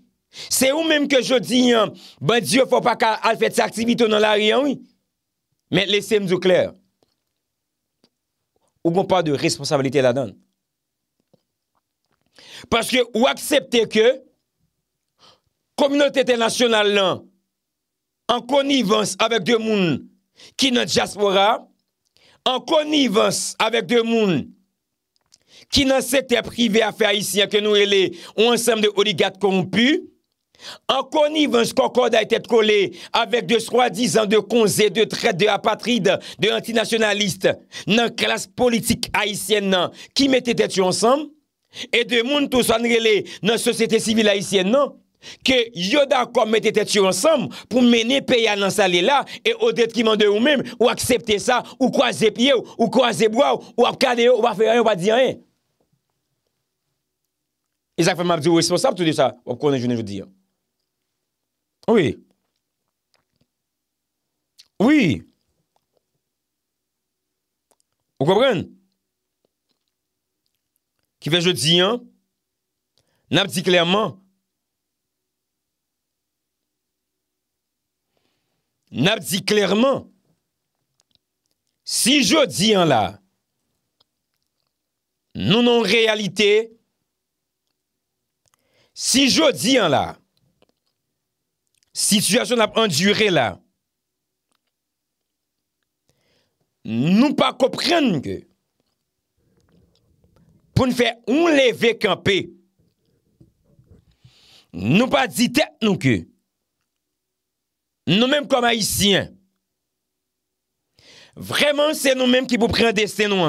Se ou menm ke jodi yon, Ben diyo fwa pa ka alfet aktivito nan la riyon yon, Men lese mdou kler, Ou bon pa de responsabilite la don. Paske ou aksepte ke, Komunotete nasyonal nan, an konivans avèk de moun ki nan diaspora, an konivans avèk de moun ki nan sete prive afè aisyen ke nou ele ou ansèm de oligat kompu, an konivans kokoda etet kole avèk de swadi zan de konze, de tret, de apatride, de antinasyonaliste nan klas politik aisyen nan ki metet etu ansèm, et de moun tou san rele nan sosyete sivil aisyen nan. ke yoda kwa mette tetu ansam pou mene peya nan sali la e odet ki mande ou mèm ou aksepte sa ou kwa zepye ou kwa zepwa ou ap kade ou wafè an ou wadi an e zak fèm ap di ou esponsab tou di sa wap konen jounen joun di an ouye ouye ou kwa pren ki fè joun di an nap di klerman nap di klerman, si jo di an la, nou nan realite, si jo di an la, situasyon ap endyure la, nou pa koprenn mke, pou nou fe ou le vek an pe, nou pa di tek nou ke, nous-mêmes comme Haïtiens, vraiment, c'est nous-mêmes qui vous prendre destin nous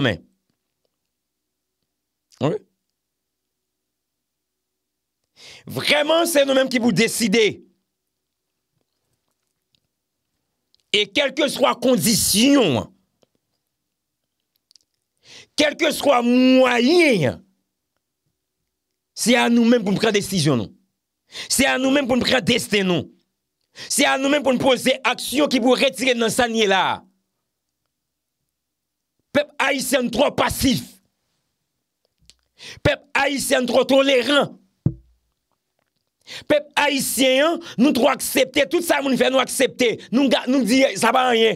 Vraiment, c'est nous-mêmes qui vous décidez. Et quelles que soient conditions, quels que soient moyens, c'est à nous-mêmes pour nous prendre décision. C'est à nous-mêmes pour nous prendre destin. Se anou men pou nou pon se aksyon ki pou retire nan sanye la. Pep aisyen nou tro pasif. Pep aisyen nou tro toleran. Pep aisyen nou tro aksepte. Tout sa moun fè nou aksepte. Nou di sa pa anye.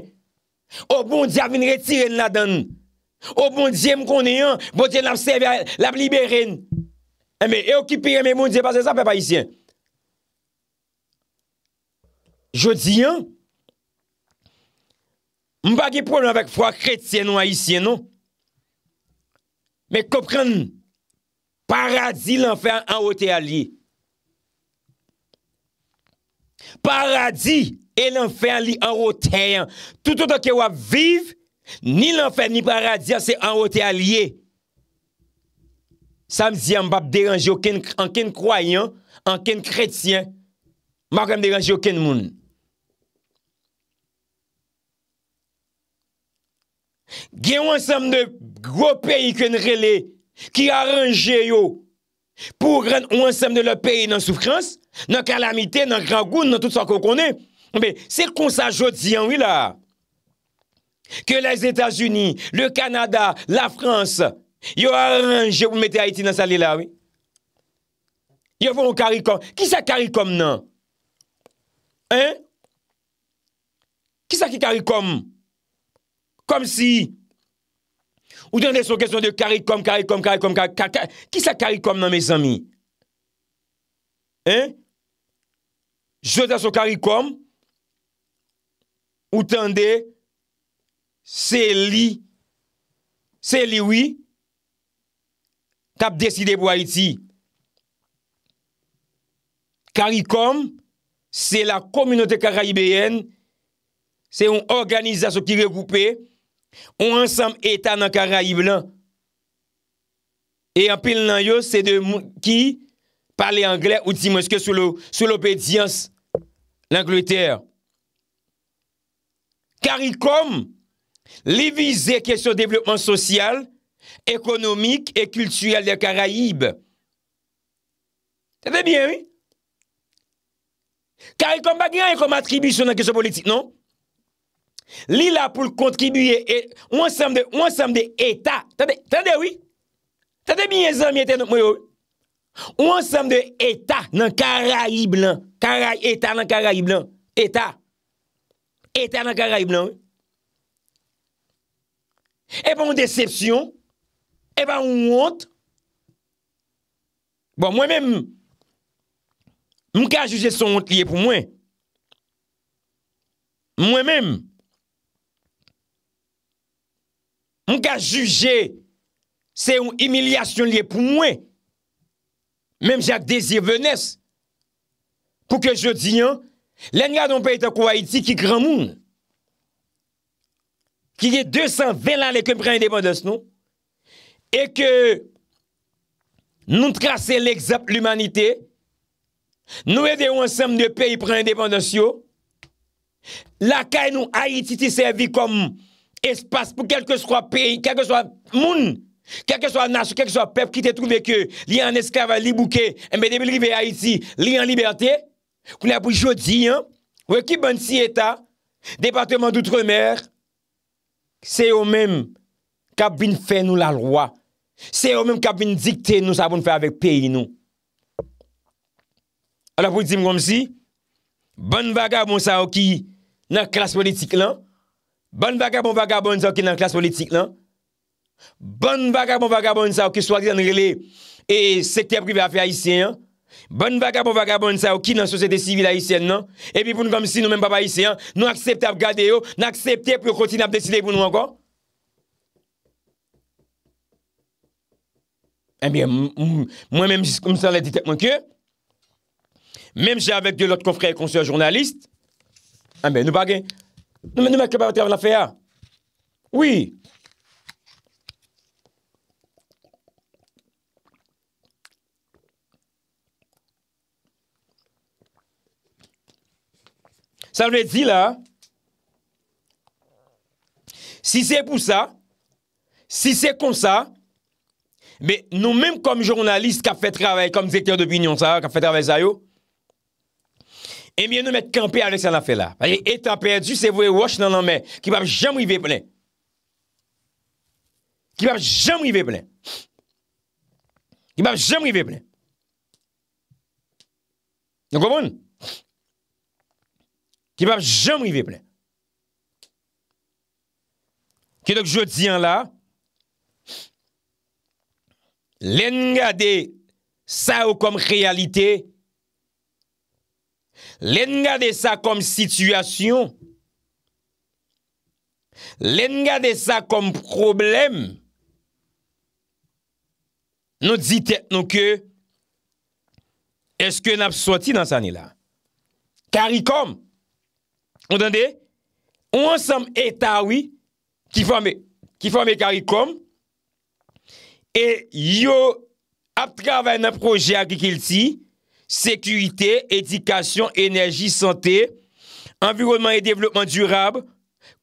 O bon di avine retire nan la dan. O bon di em konen an. Bon di an ap seve, ap libere. Eme, e okipire men bon di ap pase sa pep aisyen. Jodi an, m bagi problem avèk fwa kretyen ou aisyen nou. Mè kopren, paradi l'enfer an wote a li. Paradi e l'enfer li an wote a. Tout an ki wap viv, ni l'enfer ni paradi an se an wote a li. Samzi an m bab deranj yo an ken kwayan, an ken kretyen. M ak an deranj yo ken moun. gen ou ansem de go peyi kwen rele ki aranje yo pou ren ou ansem de le peyi nan soufrans, nan kalamite, nan kran goun, nan tout sa kon konen, se kon sa jodi anwi la, ke les Etats-Unis, le Kanada, la Frans, yo aranje, ou mette Haiti nan sa li la, yo voun karikom, ki sa karikom nan? Hein? Ki sa ki karikom nan? kom si, ou tande sou kesyon de karikom, karikom, karikom, karikom, ki sa karikom nan mes ami? Hein? Joda sou karikom, ou tande, se li, se liwi, tap deside pou ha iti. Karikom, se la kominote kakaibeyen, se yon organizasyon ki revoupeye, On ansam eta nan Karaib lan. E apil nan yo, se de ki pale Anglè ou timoske sou l'obèdians l'Angleterre. Karikom li vize kèsyon devlopman sosyal, ekonomik e kültyal de Karaib. Tè fè byen, wè? Karikom bagyan yon kom atribisyon nan kèsyon politik, non? Non? Li la pou l kont ki duye ou e, ansam de eta. Tande, tande oui? Tande miye zan miye ten nou mwe oui? Ou ansam de eta nan karaib lan. Eta nan karaib lan. Eta. Eta nan karaib lan oui. Epa moun decepsyon. Epa moun hont. Bon mwen men moun. Moun ka juje son hont liye pou mwen. Mwen men moun. moun ka juje se yon emilyasyon liye pou mwen, menm jak dezir venes, pou ke jodi yon, len yon pey takou Haiti ki kran moun, ki yon 220 lalekon pre-independens nou, e ke nou trase l'exap l'humanite, nou e de yon sem de pey pre-independens yon, la kay nou Haiti ti servi kom moun, espas pou kelke swa peyi, kelke swa moun, kelke swa nas, kelke swa pep, ki te trouve ke li an esklave, li bouke, mbe debilrive a iti, li an liberte, kou la pou jodi, wè ki bon si etat, departement d'outremer, se yo men, kap vin fe nou la lwa, se yo men kap vin dikte nou sa bon fe avèk peyi nou. A la pou di m kom si, bon vaga bon sa ok, nan klas politik lan, Bon bagabon-bagabon sa ou ki nan klas politik, nan? Bon bagabon-bagabon sa ou ki swati nan relae E sekte privi afer Aisyen, nan? Bon bagabon-bagabon sa ou ki nan sosyede sivil Aisyen, nan? Epi pou nou kam si nou menm baba Aisyen Nou aksept ap gade yo N'akseptep yo kontin ap desile pou nou anko? Ebyen, eh mwen menm jis kon se anle ditat mwenke Menm javèk de lot konfrey kon syan journaliste Ebyen, eh nou bagen Abyen, nou bagen Nous pas la l'affaire. Hein. Oui. Ça veut dire là, si c'est pour ça, si c'est comme ça, mais nous-mêmes comme journalistes qui a fait travail, comme directeur d'opinion, ça, qui a fait travail ça, E eh miye nou met kampe a lèk sa la fè la. Fè li, etan perdi, se vwe wòsh nan nan mè. Ki wap jam wivè plè. Ki wap jam wivè plè. Ki wap jam wivè plè. Nè kouboun? Ki wap jam wivè plè. Ki lòk jwè diyan la, lè nga de sa ou kom realite, Len nga de sa kom sityasyon. Len nga de sa kom problem. Nou di te, nou ke, eske n ap soti nan sa ni la? Karikom. Ondande? Ou ansam etawi, ki fome karikom, e yo ap travay nan proje akikil ti, ki fome karikom, Sékuité, édikasyon, enerji, santé, environnement et développement durable,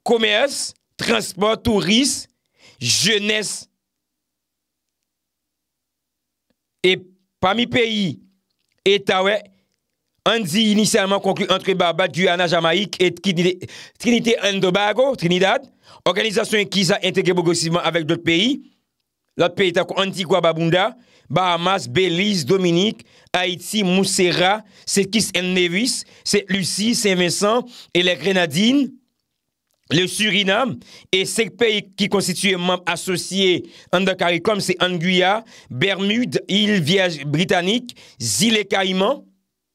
komers, transport, tourisme, jeunesse. Et parmi pays, Etat, Andi initialement conclut entre Barbat, Guyana, Jamaïque, et Trinité, Andobago, Trinidad, organisasyon qui s'a intégré bogosivement avec d'autres pays, l'autre pays, Antigua, Babounda, Bahamas, Belize, Dominique, Haïti, Moussera, c'est Kiss Nevis, Saint Lucie, Saint-Vincent et les Grenadines, le Suriname et ces pays qui constituent membres associés en CARICOM, c'est Anguilla, Bermude, île Vierge britannique, îles Caïmans,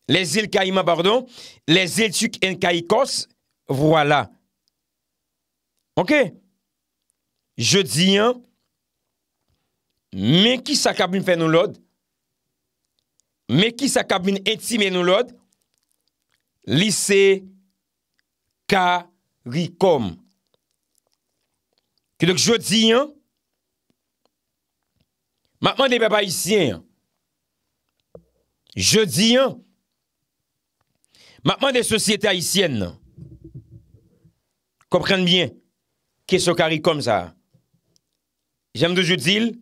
les îles Caïmans, pardon, les îles Tuc et Caïcos, voilà. OK? Je dis, hein, Mè ki sa kabin fè nou lòd? Mè ki sa kabin intime nou lòd? Lise karikom. Kèdèk jodi, mèkman de beba hisyen. Jodi, mèkman de sosyete hisyen. Koprenn byen kèso karikom sa. Jèm de jodi lè,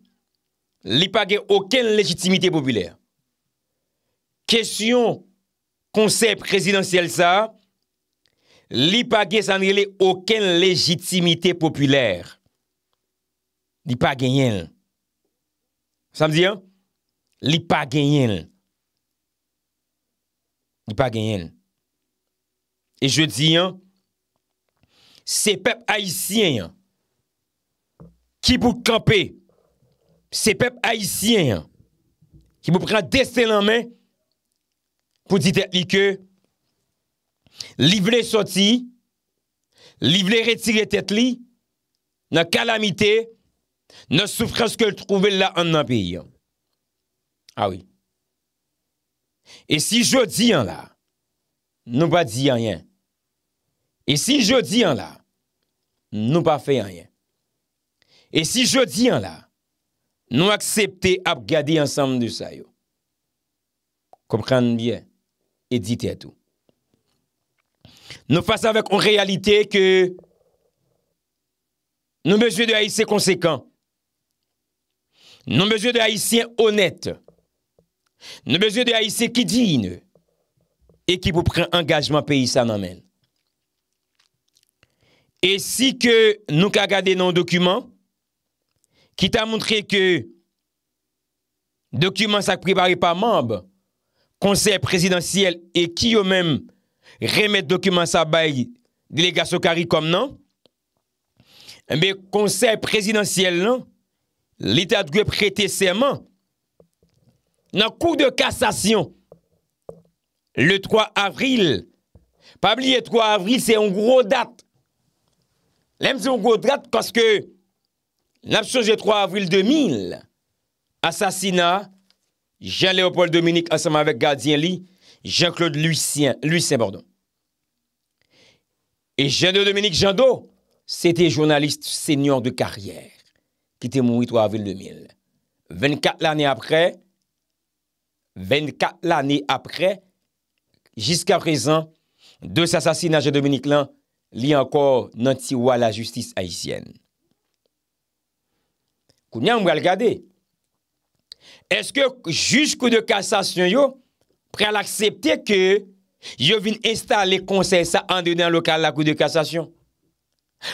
Li pa gen oken legitimite populer. Kesyon konsep prezidentiel sa, li pa gen sanyele oken legitimite populer. Li pa gen yen. San mi di, an? Li pa gen yen. Li pa gen yen. E je di, an, se pep haisyen, an, ki pou kampe, se pep haisyen yon, ki mou pran deste nan men, pou di tet li ke, liv le soti, liv le reti le tet li, nan kalamite, nan soufran se ke l'trouve la an nan pi yon. Ah Awi. E si jo di yon la, nou pa di yon yon. E si jo di yon la, nou pa fe yon yon. E si jo di yon la, Nou aksepte ap gade ansanm de sa yo. Kompran bien. Et dite a tou. Nou fasa vek ou realite ke nou bejou de haise konsekant. Nou bejou de haise honet. Nou bejou de haise ki di in yo. Et ki pou pren angajman pe yisa nan men. Et si ke nou ka gade nan dokumen, ki ta mountre ke dokumen sa pripare pa mamb, konser prezidentiel, e ki yo men remet dokumen sa bay gile gaso kari kom nan, mbe eh konser prezidentiel nan, lita dwe prete seman, nan kou de kasasyon, le 3 avril, pabliye 3 avril, se yon gro dat, lem se yon gro dat, koske, du 3 avril 2000, assassinat Jean-Léopold Dominique ensemble avec gardien Lee, Jean-Claude Lucien, Lucien Bordon Et Jean-Dominique Jando, c'était journaliste senior de carrière qui était mort 3 avril 2000. 24 l'année après, 24 l'année après, jusqu'à présent, deux assassinats Jean-Dominique Lan, lie encore dans à la justice haïtienne. Nyan mwen al gade Eske jous kou de kasasyon yo Pral aksepte ke Yo vin insta le konsey sa An dene lokal la kou de kasasyon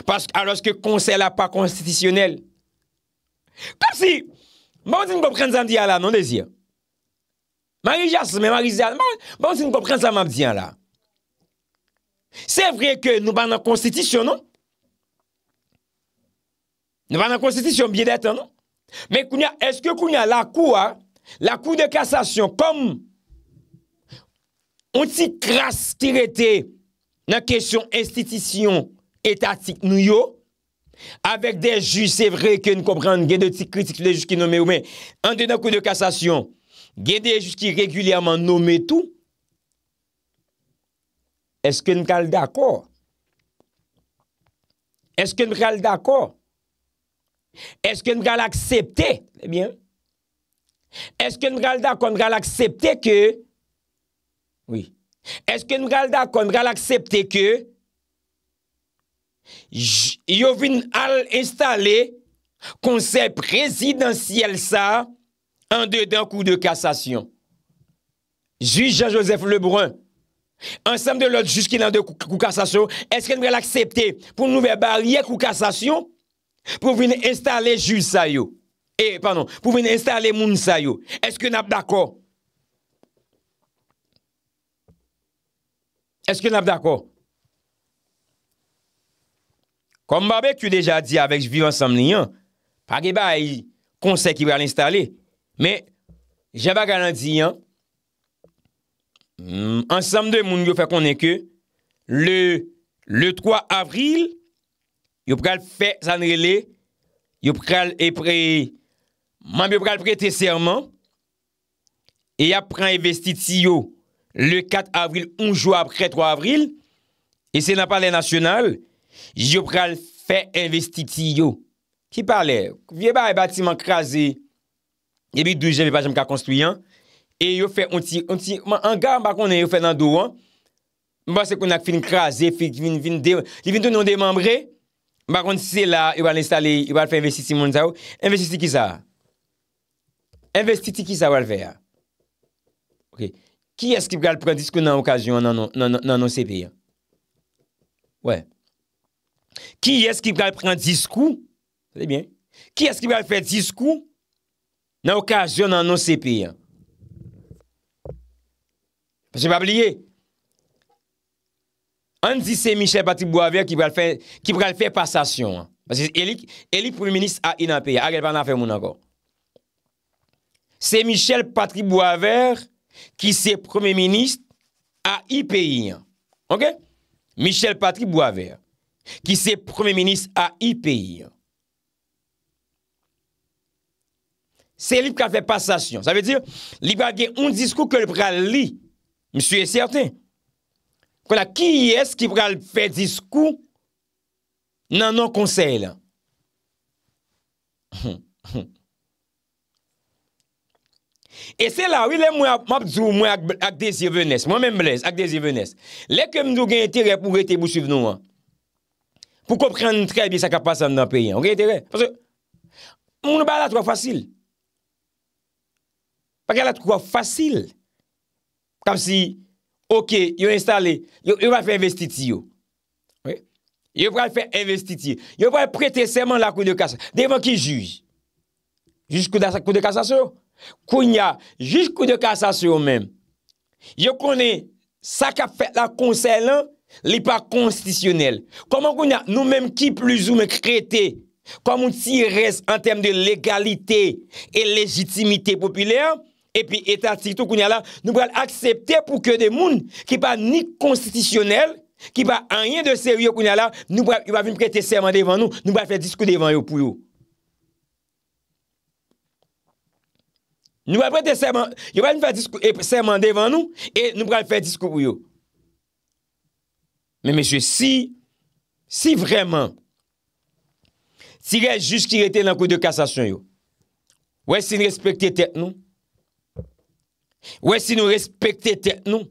Paske aloske konsey la pa Konstitutionel Kasi Mwen si bon, nou kon pren zan diyan la bon, bon, non de zi Mwen si nou kon pren zan mwen diyan la Se vre ke nou ban nan konstisyon non Nou ban nan konstisyon bie detan non Mè koun ya, eske koun ya, la kou a, la kou de kassasyon, kom, on ti kras kirete nan kesyon estitisyon etatik nou yo, avèk de ju, se vre, ken kou brande, gen de ti kritik, le ju ki nome ou men, an de nan kou de kassasyon, gen de ju ki regulyaman nome tou, eske m kal da kou? Eske m kal da kou? Est-ce que nous allons l'accepter eh? Est-ce que nous allons l'accepter que... Oui. Est-ce que nous allons l'accepter que... Je vienne à l'installer qu'on s'est présidentiel ça en dedans coup de cassation. Jus Jean-Joseph Lebrun, ensemble de l'autre jusqu'il en deux coups de cassation, est-ce que nous allons l'accepter pour nouvel barrière coup de cassation? pou vini installe juz sa yo. Eh, panon, pou vini installe moun sa yo. Eske nap dako? Eske nap dako? Kom babè ki yo deja di avek jvi ansam li yon, fage ba yi konsek ki wè al installe. Mè, jen ba gana di yon, ansam hmm, de moun yo fè konen ke, le 3 avril, yo pral fè zanrele, yo pral epre, man bi yo pral prete serman, e ap pran investiti yo, le 4 avril, 11 jou apre 3 avril, e se nan pale nasyonal, yo pral fè investiti yo, ki pale, vie ba e batiman krasi, e bi doujè, ve pa jem ka konstuyen, e yo fè onti, onti, man an gam pa kon e yo fè nan douan, mba se kon ak fin krasi, fin, fin, fin ton yon demembre, Ba konti se la, yon va l'instale, yon va l'fe investiti moun za ou, investiti ki sa. Investiti ki sa wale fe a. Ki eski vweal pren diskou nan wakajyon nan nou se pi a? Wè. Ki eski vweal pren diskou, se debyen, ki eski vweal fe diskou nan wakajyon nan nou se pi a? Pajen wap liye. Wè. An di se Michel Patry Boisvert ki pral fè passasyon. Basi elik, elik Prominist a y nan peyi. Agèl ah, pa nan fè moun anko. Se Michel Patry Boisvert ki se Prominist a y peyi. Ok? Michel Patry Boisvert ki se Prominist a y peyi. Se elik pral fè passasyon. Sa fè di, li bagè un diskou ke pral li. M'su yè sèrtey. ki es ki pral fè diskou nan nou konsey lan. E se la, wile mwen ap zou, mwen ak desi venes, mwen men blèz, ak desi venes, lè ke mdou gen yon tere pou rete bou chiv nou an, pou kopren noutre bi sa kapasan nan peyen, ok tere? Pase, moun bè alat wè fasil. Pake alat wè fasil. Kam si... Ok, yon installe, yon va fè investitiyo. Yon va fè investitiyo. Yon va fè prete seman la kou de kassasyon. Devan ki juj? Jouj kou de kassasyon? Kounya, jouj kou de kassasyon men. Yon konen, sa ka fè la konsey lan, li pa konstisyonel. Kouman kounya, nou menm ki plouzou men krete, kouman ti res en tem de legalite e legitimite popilyan, epi etatik to koun yala, nou pral aksepte pou ke de moun ki pa ni konstitisyonel, ki pa anyen de seri yo koun yala, nou pral yon prete serman devan nou, nou pral fe diskou devan yo pou yo. Nou pral prete serman, yon pral yon prete eh, serman devan nou, et nou pral fe diskou pou yo. Men meshe, si, si vreman, si rejus ki rete nan kou de kassasyon yo, wè si nrespekti etat nou, Ouè si nou respekte te nou.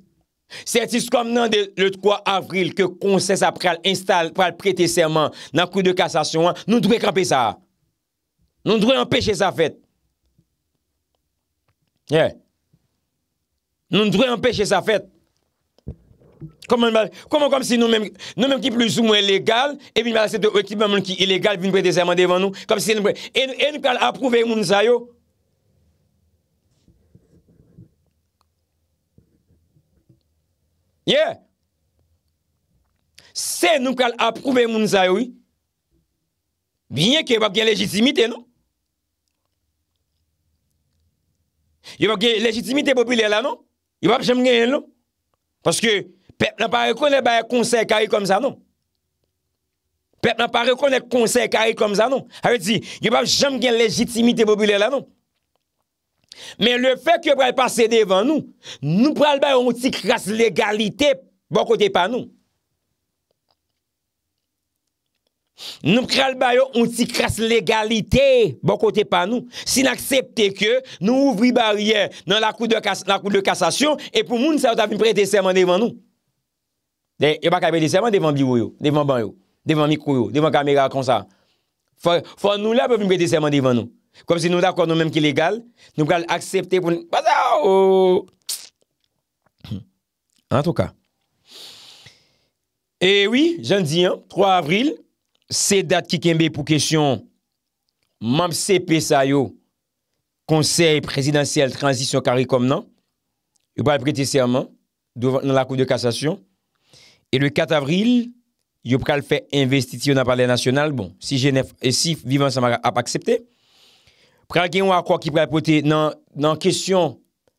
Sè ti skom nan le 3 avril ke konsè sa pral prete serman nan kou de kassasyon an, nou dwey kapè sa a. Nou dwey empèche sa fèt. Yeah. Nou dwey empèche sa fèt. Koman kom si nou menm ki plouzou mwen legal e bin mwen se te oki mwen ki ilegal vin prete serman devan nou. E nou kal apouve moun sa yo. Ye, se nou kal aproube moun zayoui, bine ke yon wap gen legitimite nou. Yon wap gen legitimite bo bile la nou. Yon wap jem gen nou. Paske pep nan pare konen baye konsey kari kom zan nou. Pep nan pare konen konsey kari kom zan nou. Awe di, yon wap jem gen legitimite bo bile la nou. Men le fe ke pral pase devan nou, nou pral bayo onti kras legalite bon kote pan nou. Nou pral bayo onti kras legalite bon kote pan nou. Si n'aksepte ke nou ouvri bariyen nan la kou de kassasyon, e pou moun sa yon ta fin prete seman devan nou. De, yon pa ka prete seman devan biwoyo, devan banyo, devan mikwoyo, devan kamera kon sa. Fon nou la pe fin prete seman devan nou. Kom se nou dakon nou menm ki legal Nou pral aksepte pou nou Pazaw An tou ka Ewi jen di an 3 avril Se dat ki kembe pou kesyon Mamp se pesa yo Konsey presidansyel Transisyon karikom nan Yon pral prete serman Nan la kou de kasasyon E le 4 avril Yon pral fe investiti yon apalè nasyonal bon, Si vivan sa ap aksepte pral gen yon akwa ki pral pote nan nan kesyon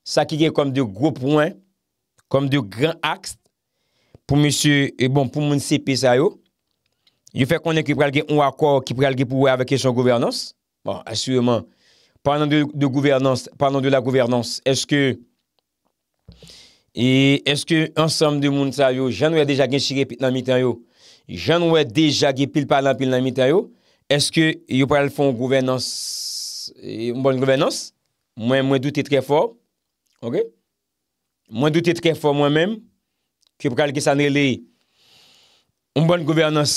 sa ki gen kom de gwo pwen, kom de gran aks pou monsi e eh, bon pou mounse pisa yo yo fe konen ki pral gen yon akwa ki pral gen pou wè avè kesyon gouvernans bon asuyoman, parlon de gouvernans, parlon de la gouvernans eske eh, eske ansam de mounsa yo jan wè deja gen chike pit nan mitan yo jan wè deja gen pil palan pil nan mitan yo, eske yo pral fon gouvernans E, mwen doute tre fòr mwen doute tre fòr mwen mèm kèp kal kè sanre lè mwen gouverness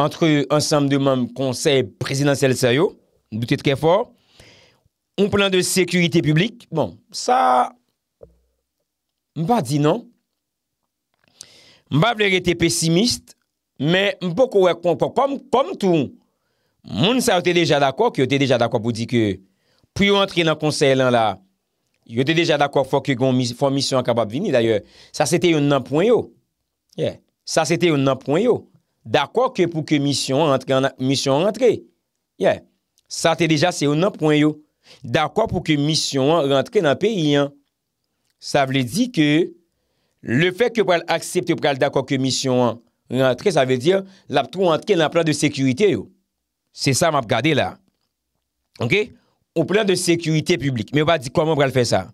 entre ansèm de mèm konsey presidansel sèyo mwen doute tre fòr mwen plan de sèkürite püblik bon, mwen pa di nan mwen pa ple rete pesimist mwen pou korek kon kon konm tou Moun sa ote deja d'akwa ki ote deja d'akwa pou di ke pou yo antre nan konsey lan la. Yo te deja d'akwa pou ki fon misyon an kapab vini d'ayor. Sa se te yon nanpwen yo. Sa se te yon nanpwen yo. D'akwa pou ki misyon an antre. Sa te deja se yon nanpwen yo. D'akwa pou ki misyon an antre nan peyi an. Sa vle di ke le fek yo pral aksept yo pral d'akwa ki misyon an antre. Sa vle di yo la pou antre nan plan de sekurite yo. Se sa m ap gade la. Ok? Ou plan de sekurite publik. Me w pa di koman w pral fe sa.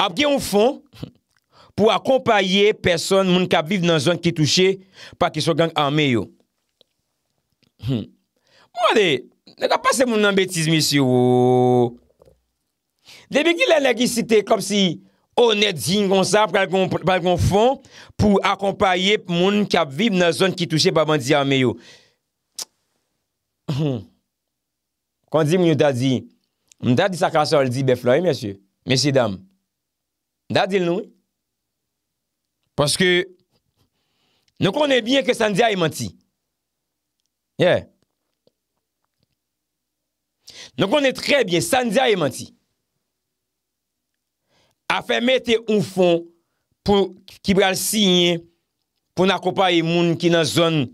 Ap ge ou fon pou akompaye person moun kap vive nan zon ki touche pa ki sou gang anme yo. Mou hmm. bon, wade, ne ka pase moun anbetiz misi wou. Debe ki la negi site kom si honet jingon sa pral kon fon pou akompaye moun kap vive nan zon ki touche pa bandi anme yo. Ok? kon di mwen yo dadi, mwen dadi sakrasol di befloye, mesye, mesye dam, dadi l nou, paske, nou konen byen ke Sandia e manti, ye, nou konen tre byen, Sandia e manti, a fe mette ou fon, pou ki brel signye, pou nakopay moun ki nan zon,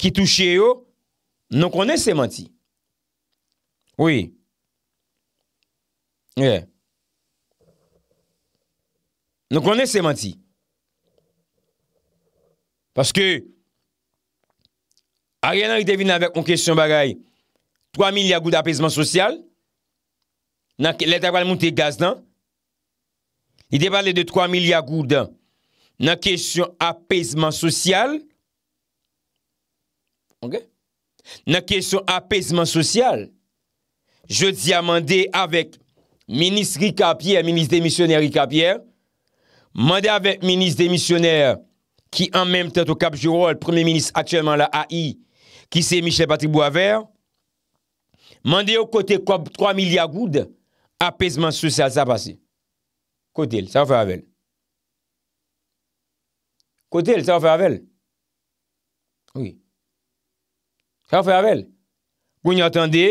ki touche yo, Nou konen se manti. Ouye. Ouye. Nou konen se manti. Paske, a rien nan ite vin nan vek kon kesyon bagay 3000 yagou d'apesman sosyal nan ke leta wale mouti gaz nan. Ite pale de 3000 yagou dan nan kesyon apesman sosyal ouye. nan kesyon apesman sosyal je di a mande avèk minis Rikapier, minis demisyonè Rikapier mande avèk minis demisyonè ki an mèm tèt ou Kapjourol, prèmè minis atyèman la AI ki se Michel-Patrick Boisvert mande yo kote kòp 3 milya goud apesman sosyal sa basi kote el, sa wè fè avèl kote el, sa wè fè avèl oui Rè fè avèl. Goun yon attendè,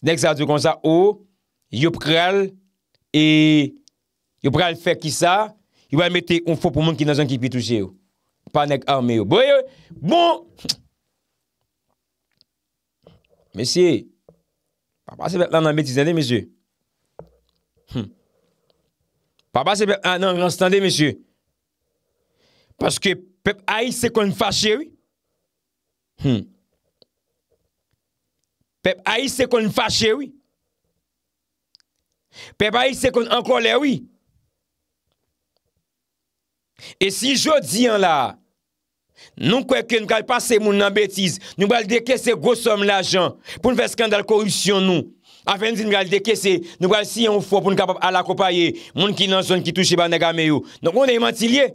s'nèk sa djou kon sa ou, yop kreal, e yop kreal fè ki sa, yon wè metè yon fò pou moun ki nan zon ki pi touche ou. Panèk arme ou. Bwè yo, bon! Mesye, pa pa se bèp nan anbetizè de, mesye. Hmm. Pa pa se bèp nan anbetizè de, mesye. Paske pep ay se kon fache ou. Hmm. pep a yi se kon fache wè. Pep a yi se kon anko lè wè. E si jodi an la, nou kweke nou kal pase moun nan betize, nou bal dekese gosom la jan, pou nou fè skandal korupsyon nou. Afen di nou gal dekese, nou bal si an ou fò pou nou kapop al akopaye, moun ki nan zon ki touche ban nega meyo. Nou kwen dey mantilye,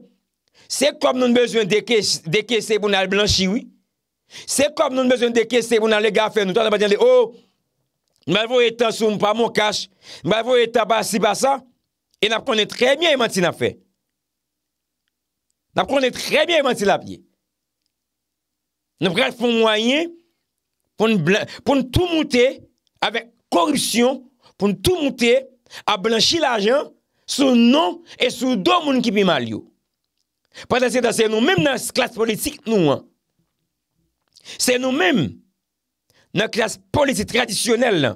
se kom nou nbezwen dekese pou nou al blanchi wè. Se kom nou nbezoun de kese pou nan lega fe, nou ta nan ba diyan de, oh, mbavou etan sou mpa mou kache, mbavou etan ba si ba sa, e nap konen tremyen yman ti na fe. Nap konen tremyen yman ti la pe. Nap konen pou mwayen, pou nou tou mouten, avek korupsyon, pou nou tou mouten, a blanchi la jan, sou non, e sou do moun ki pi mal yo. Pasase da se nou, menm nan klas politik nou an, Se nou men, nan klas polisi tradisyonel,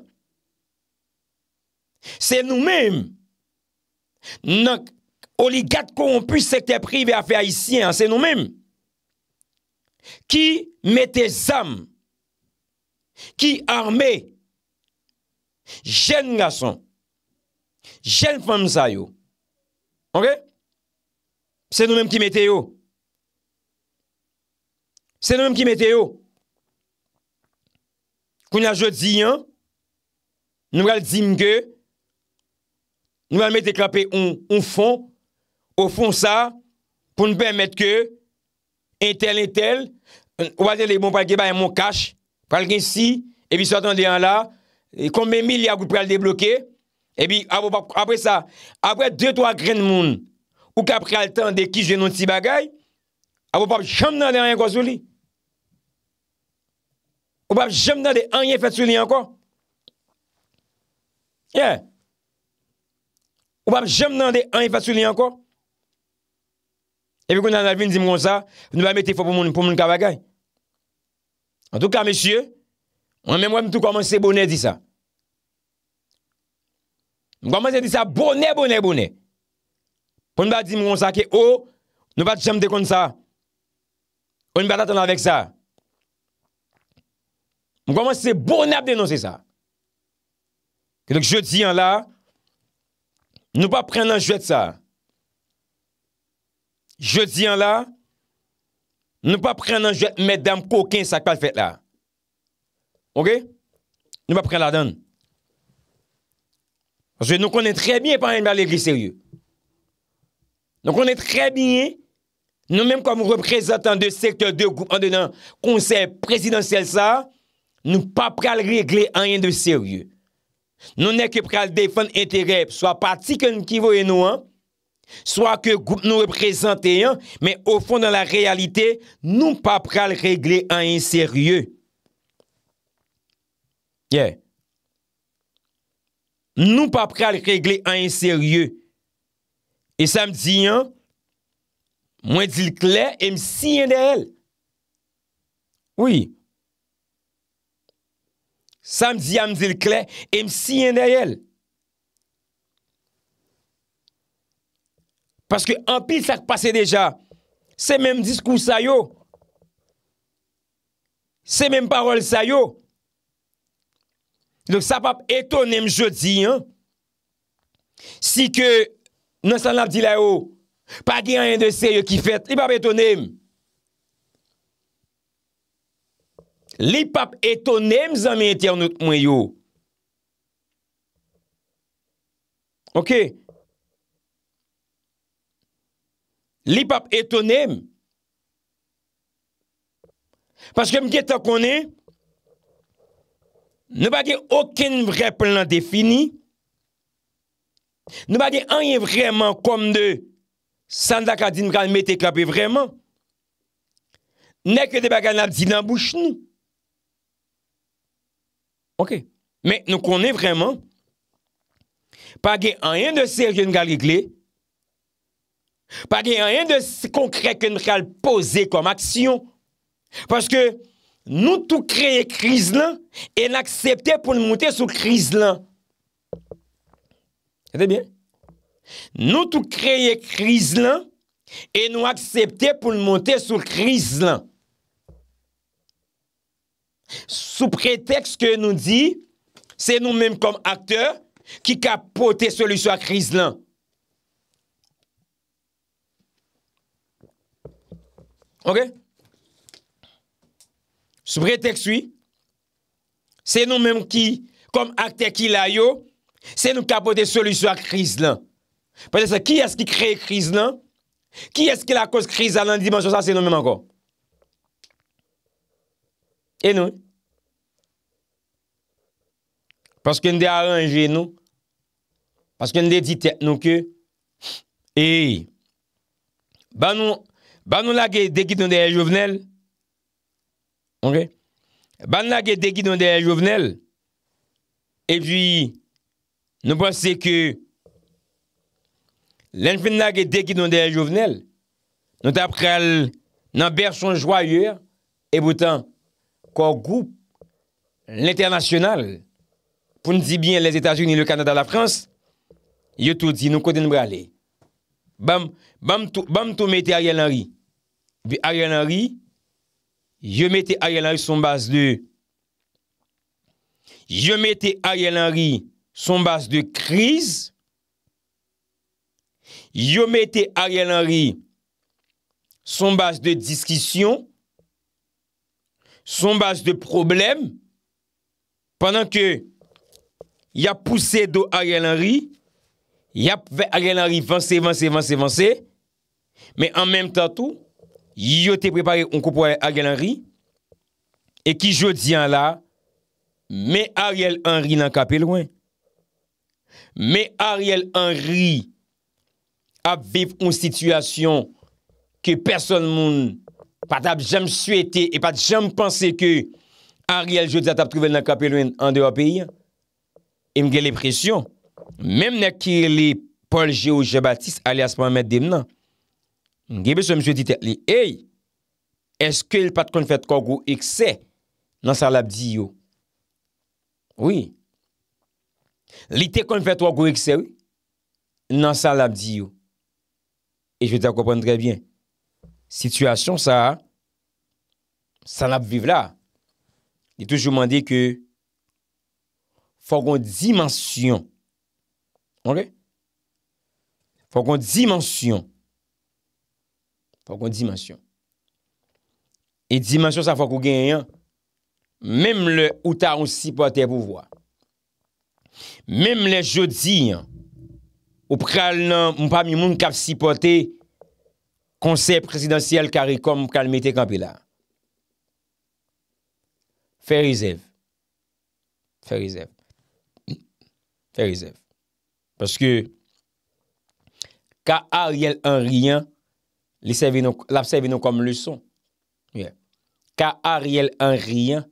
se nou men, nan oligat konpou sekte prive afe aisyen, se nou men, ki mette zam, ki arme, jen nga son, jen fan msa yo. Ok? Se nou men ki mette yo. Se nou men ki mette yo. Koun a jodi yon, nou al di mge, nou al met deklape yon fon, ou fon sa pou nou permette ke, entel entel, ou wazel e bon pal geba yon moun kache, pal gen si, epi satan deyan la, konbe e mili avou pral debloke, epi avou pap, apre sa, apre de to a gren moun, ou kap pral tan de ki jenon ti bagay, avou pap chanm nan deyan yon gozou li, Ou bap jem nan de an ye fatsou li an kon? Ye. Ou bap jem nan de an ye fatsou li an kon? E vi kon nan avin di moun sa, nou ba meti fò pou moun kavagay. An tou ka mesye, an men wèm tou komanse bonè di sa. Mwen komanse di sa bonè, bonè, bonè. Kon nou ba di moun sa ki, ou nou ba di jem de kon sa. Ou nou ba datan avèk sa. Mwen kwa mwen se bon ap denonsen sa. Kèdèk je di an la, nou pa pren nan jwet sa. Je di an la, nou pa pren nan jwet mèdame kokè sa kal fèt la. Ok? Nou pa pren la dan. Kwa se nou konen trè bie panen mè alè gri sè rye. Nou konen trè bie nou mèm kwa mwen reprezentan de sekte de group an denan konsèr prezidentsel sa, Nou pa pral regle a yon de seryou. Nou ne ke pral defon enterep, swa pati ke nou kivo en ou an, swa ke nou represente yon, men ou fon dan la realite, nou pa pral regle a yon seryou. Ye. Nou pa pral regle a yon seryou. E sa m di yon, mwen di l kle, e m si yon de el. Ouye. Samdi ya mdil kle, e msiyen dayel. Paske anpil sa kpase deja, se menm diskou sa yo, se menm parol sa yo, lò sa pap etonem jodi, si ke nan sanap di la yo, pa gen yon de se yo ki fet, li pap etonem. Li pap etonem zanmen eter nou mwen yo. Ok. Li pap etonem. Paske mke ta konen, nou ba dey oken vre plan defini, nou ba dey anye vreman kom de sandak adin mkan metek api vreman, nek yo dey bagan ap zinan bouch nou. Ok, men nou konen vreman, pa gen anyen de serjen galigle, pa gen anyen de konkrek en real pose kom aksyon, paske nou tou kreye kriz lan, en aksepte pou l monte sou kriz lan. Se te bie? Nou tou kreye kriz lan, en nou aksepte pou l monte sou kriz lan. sou pretext ke nou di, se nou menm kom akteur ki kapote solusyon a kriz lan. Ok? Sou pretext, si nou menm ki kom akteur ki la yo, se nou kapote solusyon a kriz lan. Pwede se ki eski kre kriz lan, ki eski la kos kriz lan, se nou menm anko. E nou? Paske ndè a ranjè nou? Paske ndè di tèk nou kè? E, ban nou, ban nou la kè dekidon de la jouvnel? Ok? Ban la kè dekidon de la jouvnel? E pi, nou pasè kè, len fin la kè dekidon de la jouvnel? Nou tap kè al, nan bèr son jwayur, e boutan, kwa group, l'internasyonal, pou n di byen les Etats-Unis, le Canada, la France, yo tou di nou kode nou brale. Bam tou mette Ariel Henry, vi Ariel Henry, yo mette Ariel Henry son bas de... Yo mette Ariel Henry son bas de kriz, yo mette Ariel Henry son bas de diskisyon, son bas de problem, pandan ke, ya puse do Ariel Henry, ya pwe Ariel Henry vansè, vansè, vansè, vansè, men an menm tatou, yo te prepare on koupo a Ariel Henry, e ki jo diyan la, men Ariel Henry nan kape louen. Men Ariel Henry, a viv ou situasyon, ke person moun, Pat ap jem swete e pat jem pense ke Ariel Joudi at ap truvel nan Kapilouen an de wap e yon. E mge le presyon. Mem neke li Paul G.O.J.Batis alias mwen mèd dem nan. Mge beso mjou ditè li, hey, eske li pat konfet kwa gwo ekse nan salab diyo? Oui. Li te konfet kwa gwo ekse, nan salab diyo. E jwete akopan drè byen. Sityasyon sa, san ap vive la, di toujou mande ke, fokon dimansyon, fokon dimansyon, fokon dimansyon, e dimansyon sa fokon gen, menm le ou ta ou sipote pou vwa, menm le jodi, ou pral nan mpam yon moun kap sipote, ou pral nan mpam yon moun kap sipote, Konsey presidansyel karikom kalmite kampila. Ferizev. Ferizev. Ferizev. Paske, ka a riel an riyan, lafsevi nou kom non luson. Ye. Ka a riel an riyan,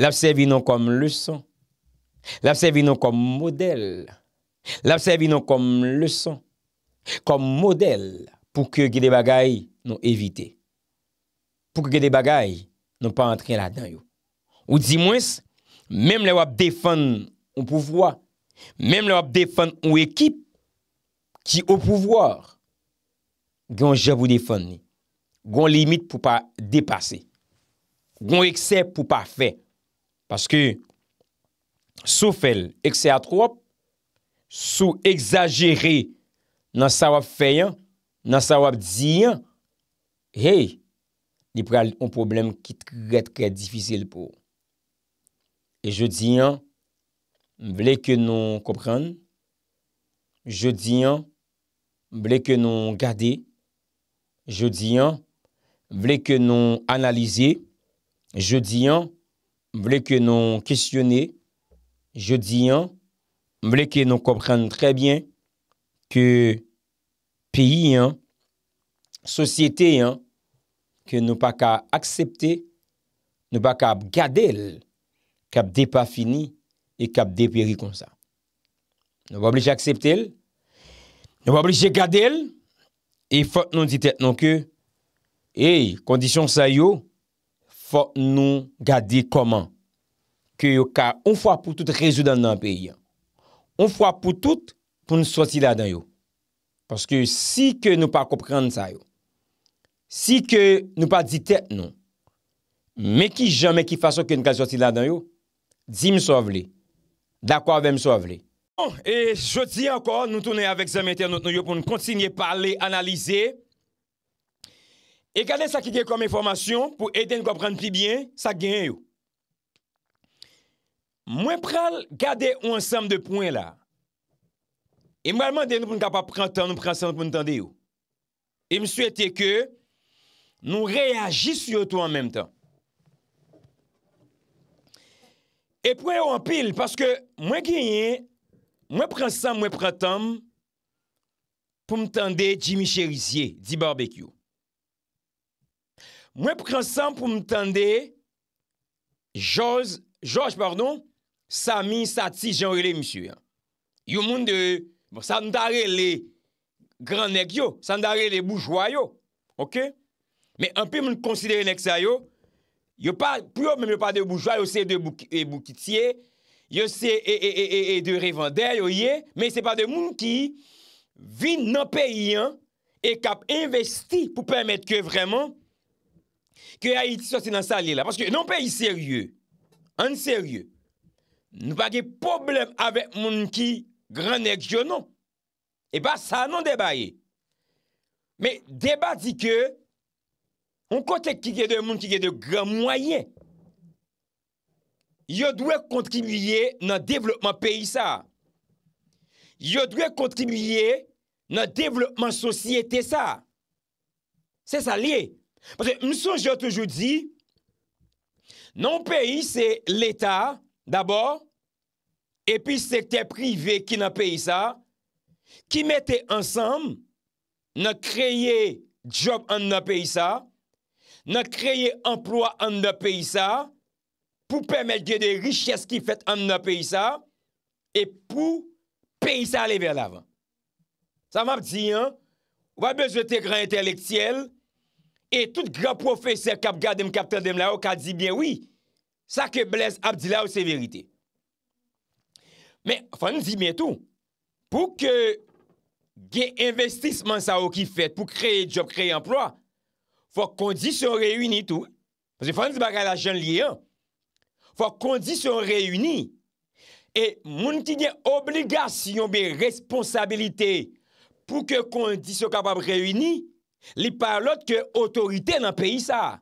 lafsevi nou kom luson. Lafsevi nou kom model. Lafsevi nou kom luson. Kom model. Lafsevi nou kom model. pou ke gye de bagay nou evite. Pou ke gye de bagay nou pa antren la den yo. Ou di mwens, mem le wap defan ou pouvoa, mem le wap defan ou ekip ki ou pouvoar gwen javou defan ni. Gwen limit pou pa depase. Gwen ekse pou pa fe. Paske, sou fel ekse a tro wap, sou exagere nan sa wap fe yon, nan sa wap diyan, hey, li pral yon problem ki kred kred difisil pou. E je diyan, m vle ke nou kompran, je diyan, m vle ke nou gade, je diyan, m vle ke nou analize, je diyan, m vle ke nou kisyone, je diyan, m vle ke nou kompran trebyen ke peyi yon, sosyete yon, ke nou pa ka aksepte, nou pa ka gade l, kap de pa fini, e kap de peri kon sa. Nou pa bli j aksepte l, nou pa bli j gade l, e fote nou di tete non ke, e, kondisyon sa yo, fote nou gade koman, ke yo ka, nou pa pou tout rejou dan nan peyi, nou pa pou tout, pou nou soti la dan yo, Paske si ke nou pa kouprende sa yo, si ke nou pa di tek nou, me ki jame ki fasyon ke nou kal soti la dan yo, di m sou avle. Da kwa ve m sou avle. Bon, e jodi ankon nou tounen avèk zem internet nou yo pou nou kontinye pale analize. E gade sa ki gen koume informasyon pou eten kouprende pi bien, sa gen yo. Mwen pral gade ou ansem de poun la. E mwen mande nou pou nou kapap pran tan nou pran san nou pou nou tan de yo. E mwen sou ete ke nou reagi sou yo tou an menm tan. E pou yo an pil, paske mwen genye, mwen pran san mwen pran tan, pou mwen tan de Jimmy Cherissier, di Barbecue. Mwen pran san pou mwen tan de George, pardon, Sami, Sati, Jean-Réle, mwen sou. Yo moun de yo, sa bon, nou dare le gran nek yo, sa nou dare le boujwa yo. Ok? Men api moun konsidere nek sa yo, yo pa, pou yo men yo pa de boujwa, yo se de boukitye, yo se e de revandè, yo ye, men se pa de moun ki vi nan peyi an e kap investi pou pèmèd ke vreman ke a yi tiso se nan sa li la. Paske nan peyi seryè, an seryè, nou pa ge problem avèk moun ki Gran ek yo nan. E ba sa nan deba ye. Me deba di ke on kontek ki ge de moun ki ge de gran mwaye. Yo dwe kontribuye nan devlopman peyi sa. Yo dwe kontribuye nan devlopman sosyete sa. Se sa liye. Mson jote jodi nan peyi se l'eta d'abor epi sekte prive ki nan pey sa, ki mette ansam, nan kreye job an nan pey sa, nan kreye emplo an nan pey sa, pou pemet ge de riches ki fet an nan pey sa, e pou pey sa ale ver lavan. Sa m ap di, wap bezote gran entelektiel, e tout gran profeseur kap gadem kap tel dem la ou, ka di bien, sa ke bles ap di la ou se verite. Men, fwa n di men tou, pou ke gen investisman sa ou ki fet, pou kreye job, kreye emplwa, fwa kondisyon reyuni tou. Fwa kondisyon reyuni, e moun ki gen obligasyon be responsabilite pou ke kondisyon kapab reyuni, li par lot ke otorite nan peyi sa.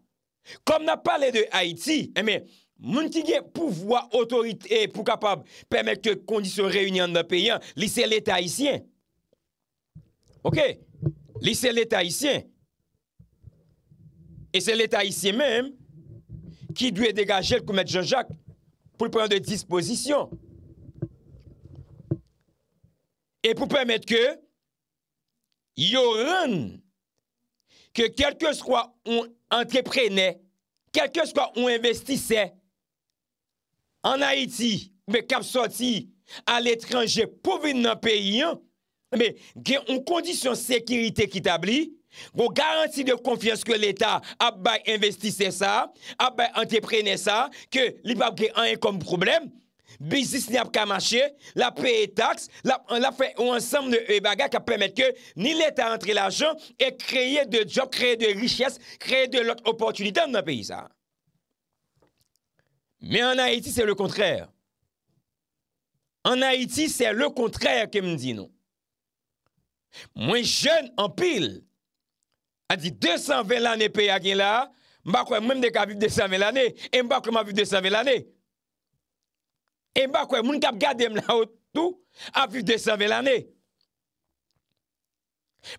Kom nan pale de Haiti, eh men... moun tige pou vwa otorite eh, pou kapab pèmèk kè kondisyon reyouni an nan peyan li se lè taïsyen ok li se lè taïsyen e se lè taïsyen mèm ki dwe degajè l koumèd Jean-Jacques pou l pèmèd de dispozisyon e pou pèmèd kè yo rèn ke kelke skwa ou anteprenè kelke skwa ou investissè an Haiti, me kap soti al etranje pouvin nan peyi an, me gen yon kondisyon sekirite kitabli, kon garanti de konfians ke l'Etat ap bay investise sa, ap bay anteprene sa, ke li bab gen an yon kom problem, bizis ni ap kamache, la peye tax, la fe ou ansam de e baga ka pemet ke ni l'Etat entre l'ajon e kreye de job, kreye de richesse, kreye de lot opotunite nan peyi sa. Men an Haiti, se le kontrèr. An Haiti, se le kontrèr ke mwen di nou. Mwen jen an pil, an di 220 l'an e pey agen la, mwen bakwe mwen dek aviv 220 l'an e, mwen bakwe mwen aviv 220 l'an e. Mwen bakwe mwen kap gade mwen la ou tou, aviv 220 l'an e.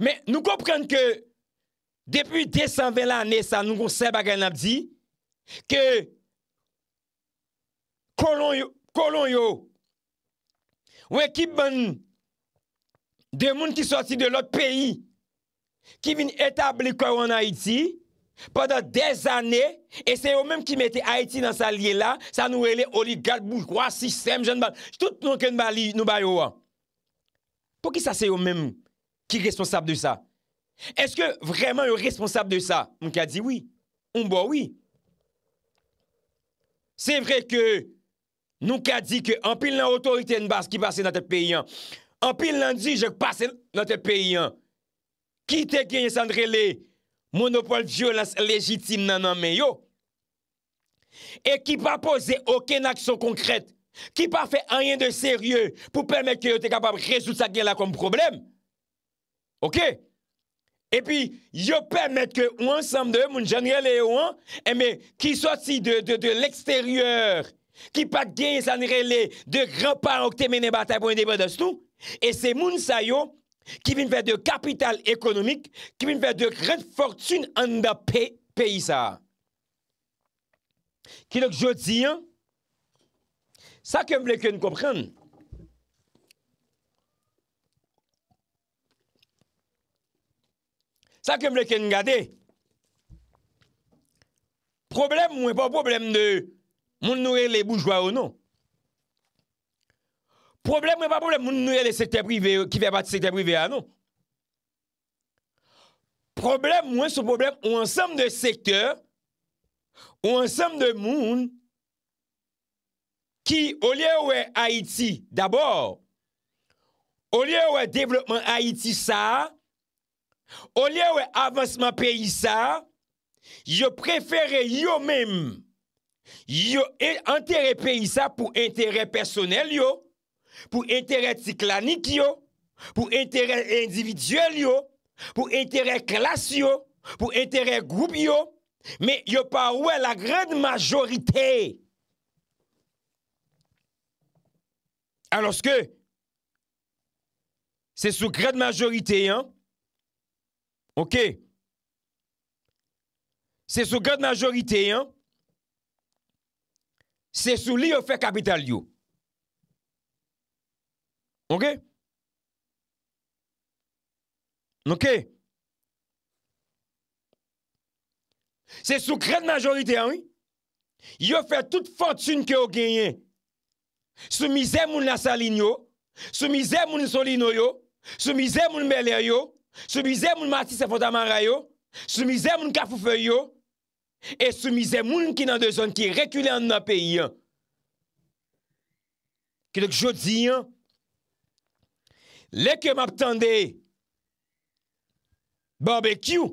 Men nou komprende ke, depi 220 l'an e sa nou konsep agen ap di, ke... kolon yo, we kib bon, de moun ki soti de lot peyi, ki vin etabli koron Haiti, poda dez ane, e se yo menm ki mette Haiti nan sa liye la, sa nou ele oligal, boujwa, sistem, jan bali, tout nou ken bali nou bayo wa. Po ki sa se yo menm, ki responsab de sa? Eske vreman yo responsab de sa? Moun ki a di oui. Omba oui. Se vre ke, Nou ka di ke an pil nan otorite yon bas ki pase nan te peyyan. An pil nan di jok pase nan te peyyan. Ki te genye sandre le monopole violans legitime nan nanmen yo. E ki pa pose oken aksyon konkrete. Ki pa fe ayen de serye pou pwemet ke yo te kapab rezout sa gen la kom problem. Ok? E pi yo pwemet ke ouan samde moun janye le ouan e eh me ki soti de de l'eksteryor Ki pat genye sanirele de granpan Okte mene batay pou yon debat astou E se moun sayo Ki vinve de kapital ekonomik Ki vinve de granfortun an da peyisa Ki lak joti an Sa kem vleke n kopren Sa kem vleke n gade Problem ou e pa problem de Moun nouye le boujwa ou nou? Problem mwen pa problem moun nouye le sekte privé ki ve pati sekte privé an ah nou? Problem mwen sou problem ou ansam de sekte, ou ansam de moun, ki ou liye ou e Haiti, d'abord, ou liye ou e devlopment Haiti sa, ou liye ou e avansman peyi sa, yo preferè yo mèm, yo intérêt pays ça pour intérêt personnel yo, pour intérêt cyclanique yo, pour intérêt individuel yo, pour intérêt classe pour intérêt groupe yo, mais yo pas ouais la grande majorité. Alors que c'est sous grande majorité hein. OK. C'est sous grande majorité hein se sou li yo fè kapital yo. Ok? Ok? Se sou kred majorite an, yo fè tout fòntune ki yo genyen. Sou mizè moun nasalini yo, sou mizè moun solino yo, sou mizè moun melè yo, sou mizè moun matis e fondamara yo, sou mizè moun kafoufe yo, E soumize moun ki nan de zon ki rekyle an nan peyi an. Kilek jodi an. Lek yo mab tende. Barbekyou.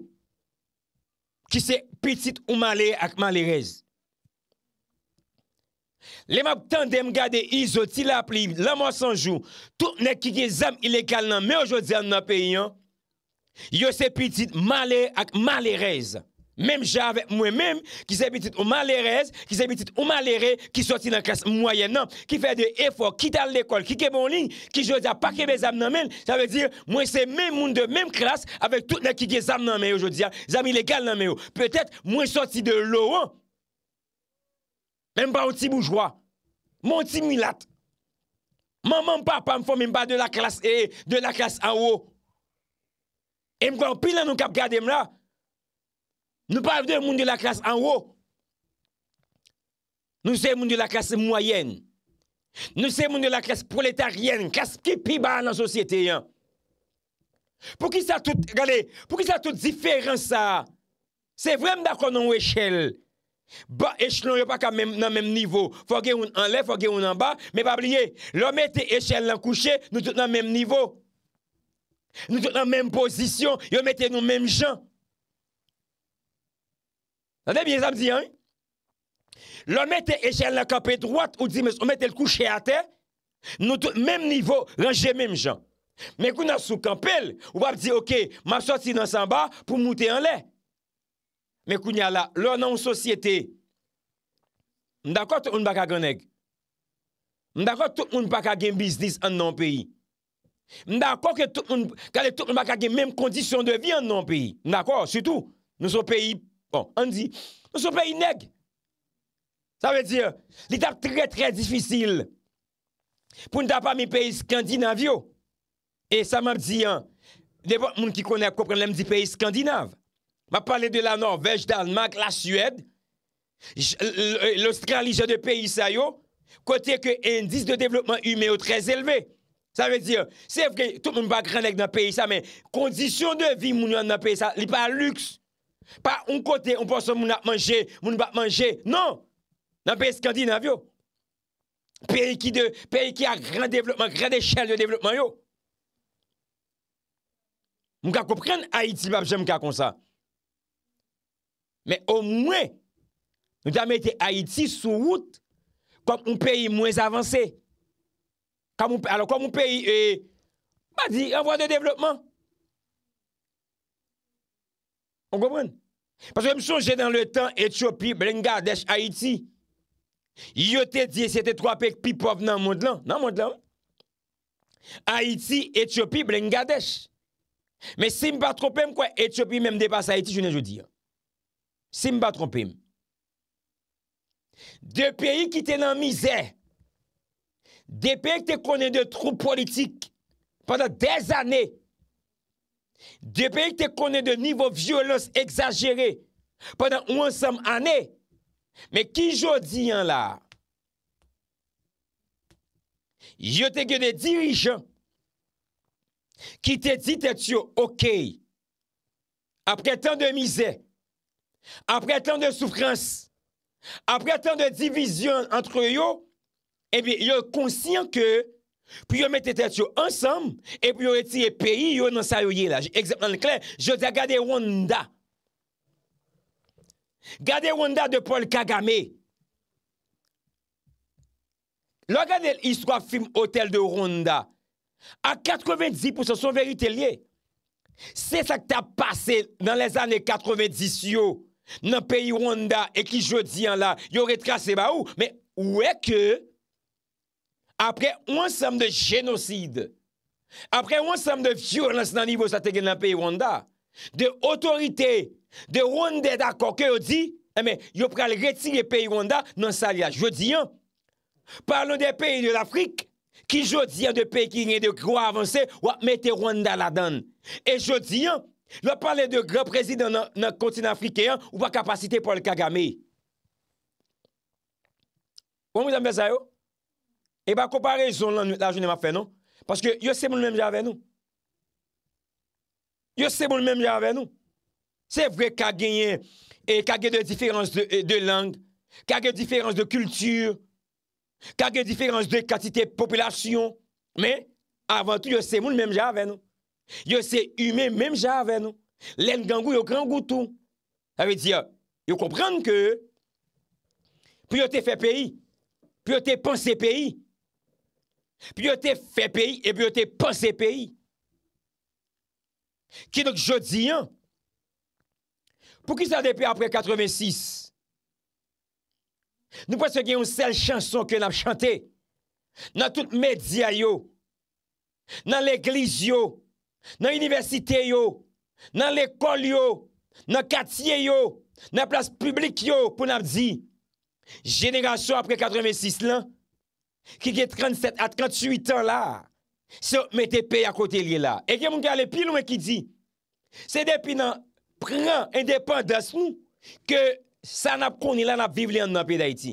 Ki se pitit ou male ak male rez. Lek mab tende m gade izo ti la pli. La mwa sanjou. Tout ne ki gen zam ilekal nan. Me o jodi an nan peyi an. Yo se pitit male ak male rez. Mem jave, mwen mem, ki se bitit ou malerez, ki se bitit ou malere, ki soti nan klas mwoyen nan, ki fe de efok, ki tal dekol, ki ke bon li, ki jo dja pa kebe zam nan men, sa ve dir, mwen se men moun de men klas, avek tout nan ki ge zam nan men yo, jo dja, zam ilegal nan men yo. Petet, mwen soti de lo an, mwen pa oti boujwa, mwen oti milat, mwen mwen pa pa mwen fom mwen pa de la klas e, de la klas an wo, e mwen kon pi lan nou kap gade mwen la, Nou pa avde moun de la klas an wou. Nou se moun de la klas mwayen. Nou se moun de la klas proletaryen. Klas ki pi ba nan sosyete yon. Pou ki sa tout, gale, pou ki sa tout diferan sa. Se vrem da kon nou echel. Ba echelon yo pa ka nan menm nivou. Fok gen yon an le, fok gen yon an ba. Me pa blye, lomete echel lan kouche, nou tout nan menm nivou. Nou tout nan menm posisyon, yo mette nou menm jan. Sade biye zabdi an? Lo mette echel la kapè drouat ou di mes o mette l kouchè a te, nou tout mèm nivou ranje mèm jan. Mèkou nan sou kapèl, ou wap di ok, ma soti nan sanba pou moutè an lè. Mèkou nya la, lo nan ou sosyete, mdakot ou n baka genèk? Mdakot tout moun baka gen biznis an nan peyi? Mdakot ke tout moun baka gen mèm kondisyon de vi an nan peyi? Mdakot, sütou, nou sou peyi Bon, an di, nou sou peyi neg. Sa ve di, li tap tre, tre difisil. Poun tap pa mi peyi skandinav yo. E sa ma di, de bon moun ki konè, koupren lèm di peyi skandinav. Ma pale de la Norvej, Dalmak, la Suèd, euh, euh, l'Australija de peyi sa yo, kote ke endis de devlopman yume yo trez elve. Sa ve di, se fke, tout moun ba gran neg nan peyi sa, men kondisyon de vi moun yo nan peyi sa, li pa lüks. Pa un kote, un poson moun ap manje, moun bat manje. Non! Nan, nan peye Skandinav yo. Peye ki a gran devlopman, gran dechal de devlopman yo. Moun ka koupren Aiti bab jen moun ka konsa. Men o mwen, nou damete Aiti sou wout kom moun peye mwen avanse. Alors kom moun peye, eh, ba di, an vwa de devlopman yo. On govran. Paswè m chonje nan le tan, Etiopi, Blingades, Haiti. Yo te diye sete 3 pek pi pov nan mond lan. Nan mond lan. Haiti, Etiopi, Blingades. Me simba tropem kwa Etiopi, menm depas Haiti, jounen jouni. Simba tropem. De peyi ki te nan mizè, de peyi ki te konen de trou politik, padan de zanè, De pek te konen de nivou violos exagere padan ouan sam ane, me ki jo diyan la, yo te gen de dirijan ki te dit et yo, ok, apre tan de mize, apre tan de soufrans, apre tan de divizyon antre yo, ebi yo konsyen ke Pou yo mette tet yo ansam E pou yo reti e peyi yo nan sayoye la Ekseptan klen, jode a gade Rwanda Gade Rwanda de Paul Kagame Lo gade l'histoire film Hotel de Rwanda A 90% son verite liye Se sa k ta pase nan les ane 90 si yo Nan peyi Rwanda e ki jodi an la Yo reti kase ba ou Ou e ke apre wansam de jenosid, apre wansam de fjur lans nan nivou sa te gen nan peyi Wanda, de otorite, de wande da koke ou di, eme, eh yo pral reti le peyi Wanda, nan sa li a jodi an, parlon de peyi de l'Afrique, ki jodi an de peyi ki nye de kwa avanse, wap mette Wanda la dan, e jodi an, lop pale de gre prezid nan kontin Afrikean, wap kapasite pou l'Kagame. Wan bon, mou zan bezay yo? E ba kompare zon lan la jounen ma fè nou. Paske yo se moun mèm jè avè nou. Yo se moun mèm jè avè nou. Se vwe kageye e kageye de diférense de lang, kageye diférense de kultúr, kageye diférense de katite popilasyon. Men, avan tou yo se moun mèm jè avè nou. Yo se yume mèm jè avè nou. Len gangou yo gran goutou. A ve di ya, yo komprende ke pou yo te fè peyi, pou yo te pon se peyi, pi yo te fe peyi, e pi yo te pan se peyi. Ki nou k jodi an, pou ki sa depi apre 86, nou pas se gen yon sel chanson ke nan chante, nan tout media yo, nan l'eglis yo, nan universite yo, nan l'ekol yo, nan katiye yo, nan plas publik yo, pou nan di, jenera so apre 86 lan, Ki ge 37 a 38 an la, se mette pe ya kote li la. E gen moun gale pi loun e ki di, se depi nan pran, indepan das nou, ke sa nap koni la nap viv li an nan pi da iti.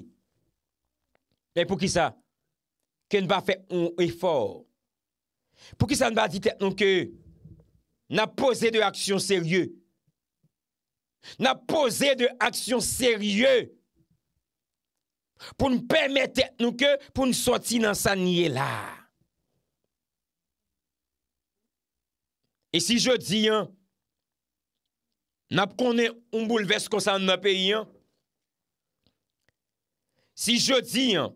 E pou ki sa, ke nba fe yon efor. Pou ki sa nba di tenon ke, nap pose de aksyon serye. Nap pose de aksyon serye. pou n'pemete et nou ke pou n'soti nan sanye la. E si je di yon, nap konen un bouleves kon san nan peyi yon, si je di yon,